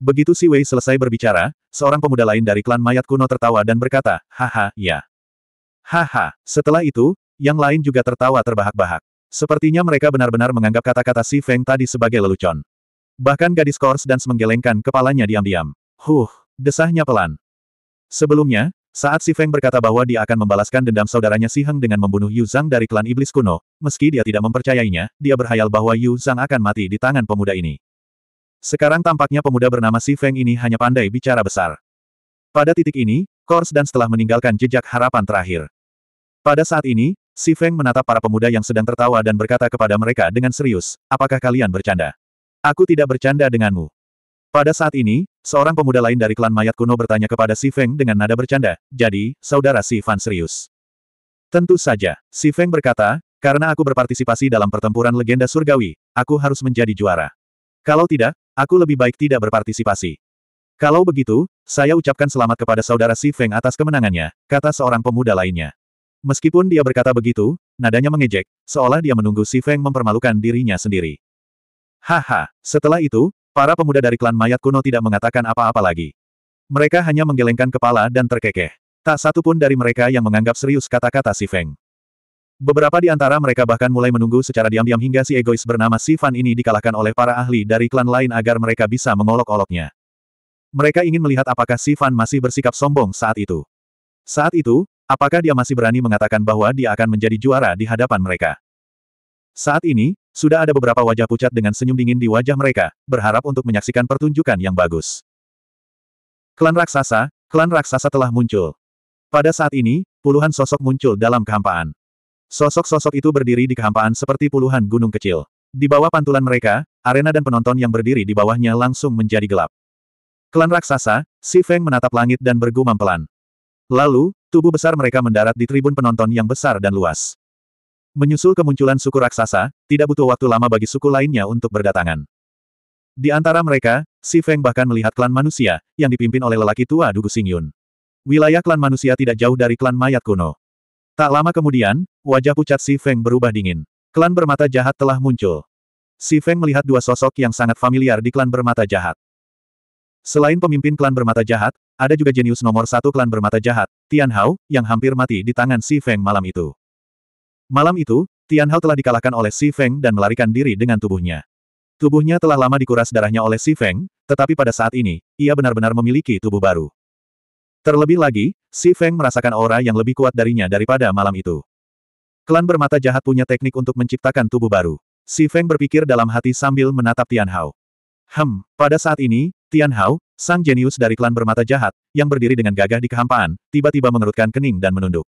Begitu Si Wei selesai berbicara, seorang pemuda lain dari klan mayat kuno tertawa dan berkata, haha, ya. Haha, setelah itu, yang lain juga tertawa terbahak-bahak. Sepertinya mereka benar-benar menganggap kata-kata Si Feng tadi sebagai lelucon. Bahkan gadis Kors dan menggelengkan kepalanya diam-diam. Huh, desahnya pelan. Sebelumnya, saat Si Feng berkata bahwa dia akan membalaskan dendam saudaranya Si Heng dengan membunuh Yu Zhang dari klan iblis kuno, meski dia tidak mempercayainya, dia berhayal bahwa Yu Zhang akan mati di tangan pemuda ini. Sekarang tampaknya pemuda bernama Si Feng ini hanya pandai bicara besar. Pada titik ini, Kors dan setelah meninggalkan jejak harapan terakhir. Pada saat ini, Si Feng menatap para pemuda yang sedang tertawa dan berkata kepada mereka dengan serius, apakah kalian bercanda? Aku tidak bercanda denganmu. Pada saat ini, seorang pemuda lain dari klan mayat kuno bertanya kepada Si Feng dengan nada bercanda, jadi, saudara Si Fan serius. Tentu saja, Si Feng berkata, karena aku berpartisipasi dalam pertempuran legenda surgawi, aku harus menjadi juara. Kalau tidak, aku lebih baik tidak berpartisipasi. Kalau begitu, saya ucapkan selamat kepada saudara Si Feng atas kemenangannya, kata seorang pemuda lainnya. Meskipun dia berkata begitu, nadanya mengejek, seolah dia menunggu Si Feng mempermalukan dirinya sendiri. Haha, setelah itu, para pemuda dari klan mayat kuno tidak mengatakan apa-apa lagi. Mereka hanya menggelengkan kepala dan terkekeh. Tak satu pun dari mereka yang menganggap serius kata-kata Si Feng. Beberapa di antara mereka bahkan mulai menunggu secara diam-diam hingga si egois bernama Si Fan ini dikalahkan oleh para ahli dari klan lain agar mereka bisa mengolok-oloknya. Mereka ingin melihat apakah Si Fan masih bersikap sombong saat itu. Saat itu, Apakah dia masih berani mengatakan bahwa dia akan menjadi juara di hadapan mereka? Saat ini, sudah ada beberapa wajah pucat dengan senyum dingin di wajah mereka, berharap untuk menyaksikan pertunjukan yang bagus. Klan raksasa, klan raksasa telah muncul. Pada saat ini, puluhan sosok muncul dalam kehampaan. Sosok-sosok itu berdiri di kehampaan seperti puluhan gunung kecil. Di bawah pantulan mereka, arena dan penonton yang berdiri di bawahnya langsung menjadi gelap. Klan raksasa, Si Feng menatap langit dan bergumam pelan. Lalu, tubuh besar mereka mendarat di tribun penonton yang besar dan luas. Menyusul kemunculan suku raksasa, tidak butuh waktu lama bagi suku lainnya untuk berdatangan. Di antara mereka, Si Feng bahkan melihat klan manusia, yang dipimpin oleh lelaki tua Dugu Singyun. Wilayah klan manusia tidak jauh dari klan mayat kuno. Tak lama kemudian, wajah pucat Si Feng berubah dingin. Klan bermata jahat telah muncul. Si Feng melihat dua sosok yang sangat familiar di klan bermata jahat. Selain pemimpin klan bermata jahat, ada juga jenius nomor satu klan bermata jahat, Tian Hao, yang hampir mati di tangan Si Feng malam itu. Malam itu, Tian Hao telah dikalahkan oleh Si Feng dan melarikan diri dengan tubuhnya. Tubuhnya telah lama dikuras darahnya oleh Si Feng, tetapi pada saat ini, ia benar-benar memiliki tubuh baru. Terlebih lagi, Si Feng merasakan aura yang lebih kuat darinya daripada malam itu. Klan bermata jahat punya teknik untuk menciptakan tubuh baru. Si Feng berpikir dalam hati sambil menatap Tian Hao. Hem, pada saat ini, Tian Hao, sang jenius dari klan bermata jahat, yang berdiri dengan gagah di kehampaan, tiba-tiba mengerutkan kening dan menunduk.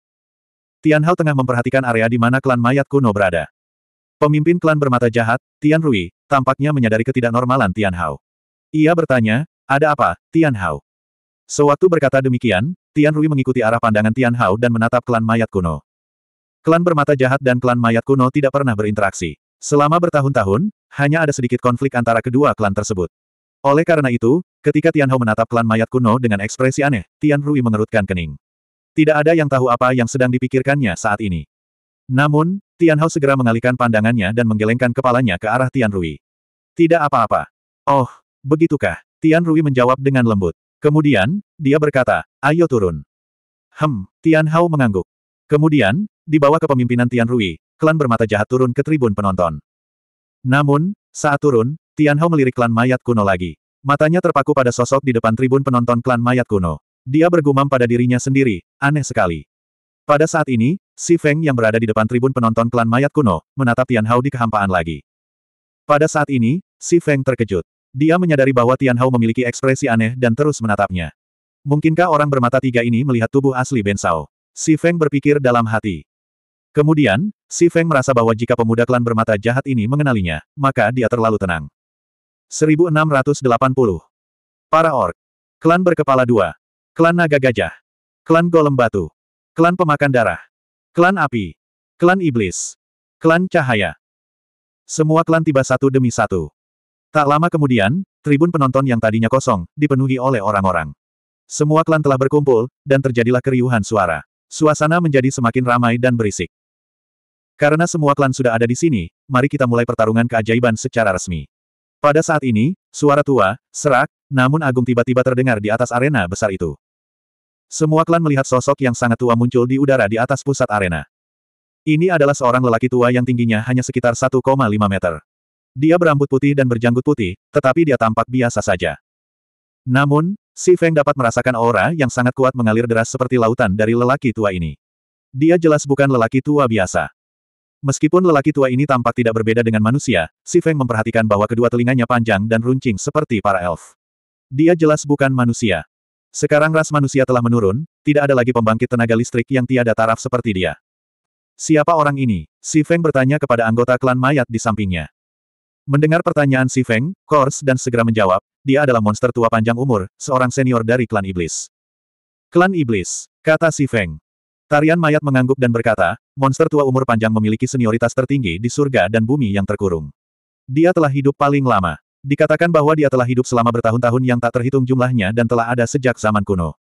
Tian Hao tengah memperhatikan area di mana klan mayat kuno berada. Pemimpin klan bermata jahat, Tian Rui, tampaknya menyadari ketidaknormalan Tian Hao. Ia bertanya, ada apa, Tian Hao? Sewaktu berkata demikian, Tian Rui mengikuti arah pandangan Tian Hao dan menatap klan mayat kuno. Klan bermata jahat dan klan mayat kuno tidak pernah berinteraksi. Selama bertahun-tahun, hanya ada sedikit konflik antara kedua klan tersebut. Oleh karena itu, ketika Tian Hao menatap klan mayat kuno dengan ekspresi aneh, Tian Rui mengerutkan kening. Tidak ada yang tahu apa yang sedang dipikirkannya saat ini. Namun, Tian Hao segera mengalihkan pandangannya dan menggelengkan kepalanya ke arah Tian Rui. Tidak apa-apa. Oh, begitukah? Tian Rui menjawab dengan lembut. Kemudian, dia berkata, ayo turun. Hem, Tian Hao mengangguk. Kemudian, di bawah kepemimpinan Tian Rui, klan bermata jahat turun ke tribun penonton. Namun, saat turun, Tian Hao melirik klan mayat kuno lagi. Matanya terpaku pada sosok di depan tribun penonton klan mayat kuno. Dia bergumam pada dirinya sendiri, aneh sekali. Pada saat ini, Si Feng yang berada di depan tribun penonton klan mayat kuno, menatap Tian Hao di kehampaan lagi. Pada saat ini, Si Feng terkejut. Dia menyadari bahwa Tian Hao memiliki ekspresi aneh dan terus menatapnya. Mungkinkah orang bermata tiga ini melihat tubuh asli Ben Sao? Si Feng berpikir dalam hati. Kemudian, Si Feng merasa bahwa jika pemuda klan bermata jahat ini mengenalinya, maka dia terlalu tenang. 1680. Para ork. Klan berkepala dua. Klan naga gajah. Klan golem batu. Klan pemakan darah. Klan api. Klan iblis. Klan cahaya. Semua klan tiba satu demi satu. Tak lama kemudian, tribun penonton yang tadinya kosong, dipenuhi oleh orang-orang. Semua klan telah berkumpul, dan terjadilah keriuhan suara. Suasana menjadi semakin ramai dan berisik. Karena semua klan sudah ada di sini, mari kita mulai pertarungan keajaiban secara resmi. Pada saat ini, suara tua, serak, namun agung tiba-tiba terdengar di atas arena besar itu. Semua klan melihat sosok yang sangat tua muncul di udara di atas pusat arena. Ini adalah seorang lelaki tua yang tingginya hanya sekitar 1,5 meter. Dia berambut putih dan berjanggut putih, tetapi dia tampak biasa saja. Namun, Si Feng dapat merasakan aura yang sangat kuat mengalir deras seperti lautan dari lelaki tua ini. Dia jelas bukan lelaki tua biasa. Meskipun lelaki tua ini tampak tidak berbeda dengan manusia, Si Feng memperhatikan bahwa kedua telinganya panjang dan runcing seperti para elf. Dia jelas bukan manusia. Sekarang ras manusia telah menurun, tidak ada lagi pembangkit tenaga listrik yang tiada taraf seperti dia. Siapa orang ini? Si Feng bertanya kepada anggota klan mayat di sampingnya. Mendengar pertanyaan Si Feng, Kors dan segera menjawab, dia adalah monster tua panjang umur, seorang senior dari klan iblis. Klan iblis, kata Si Feng. Tarian mayat mengangguk dan berkata, monster tua umur panjang memiliki senioritas tertinggi di surga dan bumi yang terkurung. Dia telah hidup paling lama. Dikatakan bahwa dia telah hidup selama bertahun-tahun yang tak terhitung jumlahnya dan telah ada sejak zaman kuno.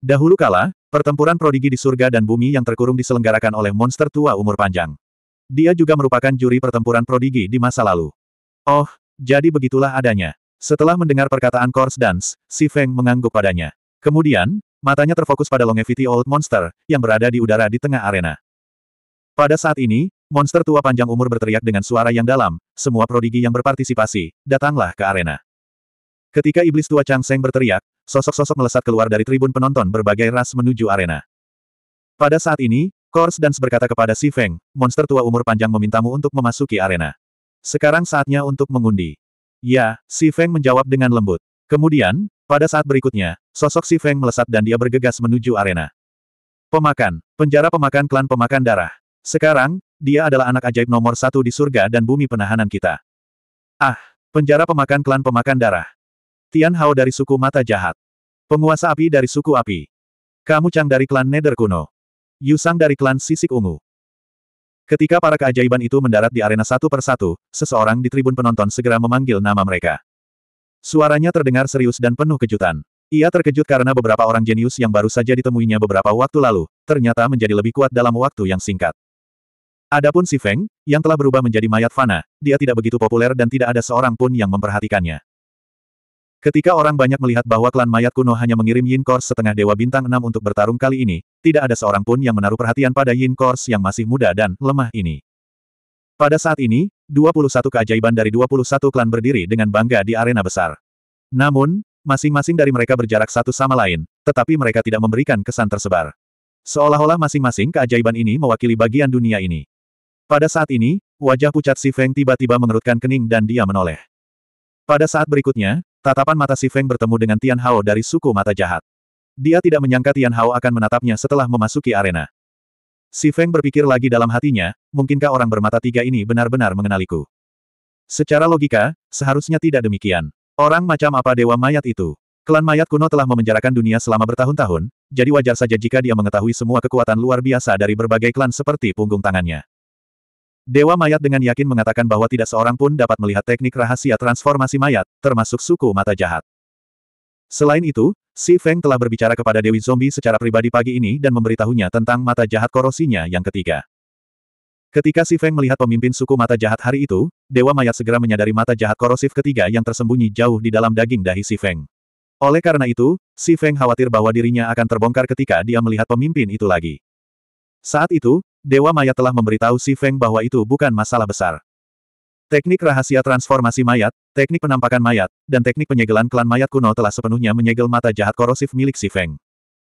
Dahulu kala, pertempuran prodigi di surga dan bumi yang terkurung diselenggarakan oleh monster tua umur panjang. Dia juga merupakan juri pertempuran prodigi di masa lalu. Oh, jadi begitulah adanya. Setelah mendengar perkataan Kors Dance, Si Feng mengangguk padanya. Kemudian, Matanya terfokus pada Longevity Old Monster, yang berada di udara di tengah arena. Pada saat ini, monster tua panjang umur berteriak dengan suara yang dalam, semua prodigi yang berpartisipasi, datanglah ke arena. Ketika iblis tua Chang Seng berteriak, sosok-sosok melesat keluar dari tribun penonton berbagai ras menuju arena. Pada saat ini, Kors Dance berkata kepada Si Feng, monster tua umur panjang memintamu untuk memasuki arena. Sekarang saatnya untuk mengundi. Ya, Si Feng menjawab dengan lembut. Kemudian, pada saat berikutnya, sosok si Feng melesat dan dia bergegas menuju arena. Pemakan. Penjara pemakan klan pemakan darah. Sekarang, dia adalah anak ajaib nomor satu di surga dan bumi penahanan kita. Ah, penjara pemakan klan pemakan darah. Tian Hao dari suku mata jahat. Penguasa api dari suku api. Kamu Chang dari klan Nether kuno. Yusang dari klan sisik ungu. Ketika para keajaiban itu mendarat di arena satu persatu, seseorang di tribun penonton segera memanggil nama mereka. Suaranya terdengar serius dan penuh kejutan. Ia terkejut karena beberapa orang jenius yang baru saja ditemuinya beberapa waktu lalu, ternyata menjadi lebih kuat dalam waktu yang singkat. Adapun si Feng, yang telah berubah menjadi mayat fana, dia tidak begitu populer dan tidak ada seorang pun yang memperhatikannya. Ketika orang banyak melihat bahwa klan mayat kuno hanya mengirim Yin Kors setengah dewa bintang enam untuk bertarung kali ini, tidak ada seorang pun yang menaruh perhatian pada Yin Kors yang masih muda dan lemah ini. Pada saat ini, 21 keajaiban dari 21 klan berdiri dengan bangga di arena besar. Namun, masing-masing dari mereka berjarak satu sama lain, tetapi mereka tidak memberikan kesan tersebar. Seolah-olah masing-masing keajaiban ini mewakili bagian dunia ini. Pada saat ini, wajah pucat Si Feng tiba-tiba mengerutkan kening dan dia menoleh. Pada saat berikutnya, tatapan mata Si Feng bertemu dengan Tian Hao dari suku mata jahat. Dia tidak menyangka Tian Hao akan menatapnya setelah memasuki arena. Si Feng berpikir lagi dalam hatinya, mungkinkah orang bermata tiga ini benar-benar mengenaliku? Secara logika, seharusnya tidak demikian. Orang macam apa dewa mayat itu? Klan mayat kuno telah memenjarakan dunia selama bertahun-tahun, jadi wajar saja jika dia mengetahui semua kekuatan luar biasa dari berbagai klan seperti punggung tangannya. Dewa mayat dengan yakin mengatakan bahwa tidak seorang pun dapat melihat teknik rahasia transformasi mayat, termasuk suku mata jahat. Selain itu, Si Feng telah berbicara kepada Dewi Zombie secara pribadi pagi ini dan memberitahunya tentang mata jahat korosinya yang ketiga. Ketika Si Feng melihat pemimpin suku mata jahat hari itu, Dewa Mayat segera menyadari mata jahat korosif ketiga yang tersembunyi jauh di dalam daging dahi Si Feng. Oleh karena itu, Si Feng khawatir bahwa dirinya akan terbongkar ketika dia melihat pemimpin itu lagi. Saat itu, Dewa Maya telah memberitahu Si Feng bahwa itu bukan masalah besar. Teknik rahasia transformasi mayat, teknik penampakan mayat, dan teknik penyegelan klan mayat kuno telah sepenuhnya menyegel mata jahat korosif milik Si Feng.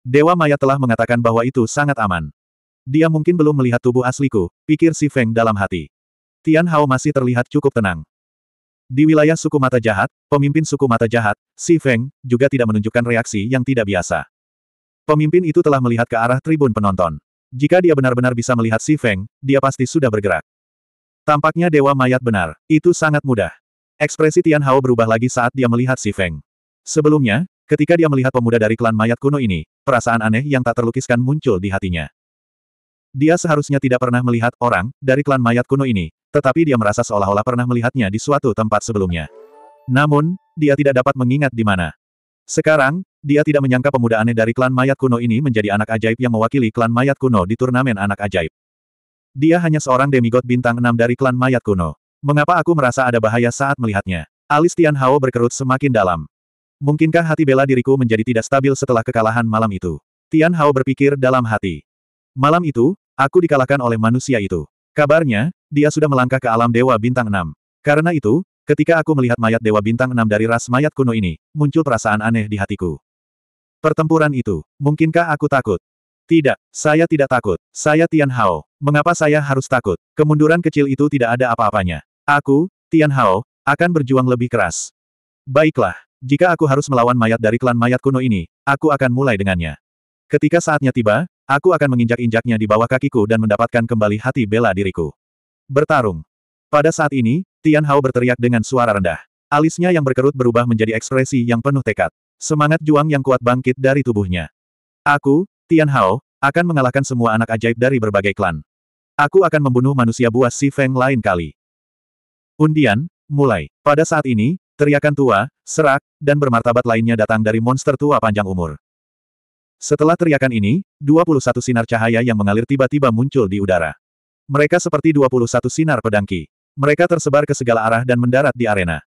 Dewa mayat telah mengatakan bahwa itu sangat aman. Dia mungkin belum melihat tubuh asliku, pikir Si Feng dalam hati. Tian Hao masih terlihat cukup tenang. Di wilayah suku mata jahat, pemimpin suku mata jahat, Si Feng, juga tidak menunjukkan reaksi yang tidak biasa. Pemimpin itu telah melihat ke arah tribun penonton. Jika dia benar-benar bisa melihat Si Feng, dia pasti sudah bergerak. Tampaknya dewa mayat benar. Itu sangat mudah. Ekspresi Tian Hao berubah lagi saat dia melihat Si Feng. Sebelumnya, ketika dia melihat pemuda dari klan mayat kuno ini, perasaan aneh yang tak terlukiskan muncul di hatinya. Dia seharusnya tidak pernah melihat orang dari klan mayat kuno ini, tetapi dia merasa seolah-olah pernah melihatnya di suatu tempat sebelumnya. Namun, dia tidak dapat mengingat di mana. Sekarang, dia tidak menyangka pemuda aneh dari klan mayat kuno ini menjadi anak ajaib yang mewakili klan mayat kuno di turnamen anak ajaib. Dia hanya seorang demigod bintang enam dari klan mayat kuno. Mengapa aku merasa ada bahaya saat melihatnya? Alis Tian Hao berkerut semakin dalam. Mungkinkah hati bela diriku menjadi tidak stabil setelah kekalahan malam itu? Tian Hao berpikir dalam hati. Malam itu, aku dikalahkan oleh manusia itu. Kabarnya, dia sudah melangkah ke alam Dewa Bintang enam. Karena itu, ketika aku melihat mayat Dewa Bintang enam dari ras mayat kuno ini, muncul perasaan aneh di hatiku. Pertempuran itu, mungkinkah aku takut? Tidak, saya tidak takut. Saya Tian Hao. Mengapa saya harus takut? Kemunduran kecil itu tidak ada apa-apanya. Aku, Tian Hao, akan berjuang lebih keras. Baiklah, jika aku harus melawan mayat dari klan mayat kuno ini, aku akan mulai dengannya. Ketika saatnya tiba, aku akan menginjak-injaknya di bawah kakiku dan mendapatkan kembali hati bela diriku. Bertarung. Pada saat ini, Tian Hao berteriak dengan suara rendah. Alisnya yang berkerut berubah menjadi ekspresi yang penuh tekad. Semangat juang yang kuat bangkit dari tubuhnya. Aku, Tian Hao, akan mengalahkan semua anak ajaib dari berbagai klan. Aku akan membunuh manusia buas Si Feng lain kali. Undian, mulai. Pada saat ini, teriakan tua, serak, dan bermartabat lainnya datang dari monster tua panjang umur. Setelah teriakan ini, 21 sinar cahaya yang mengalir tiba-tiba muncul di udara. Mereka seperti 21 sinar pedangki. Mereka tersebar ke segala arah dan mendarat di arena.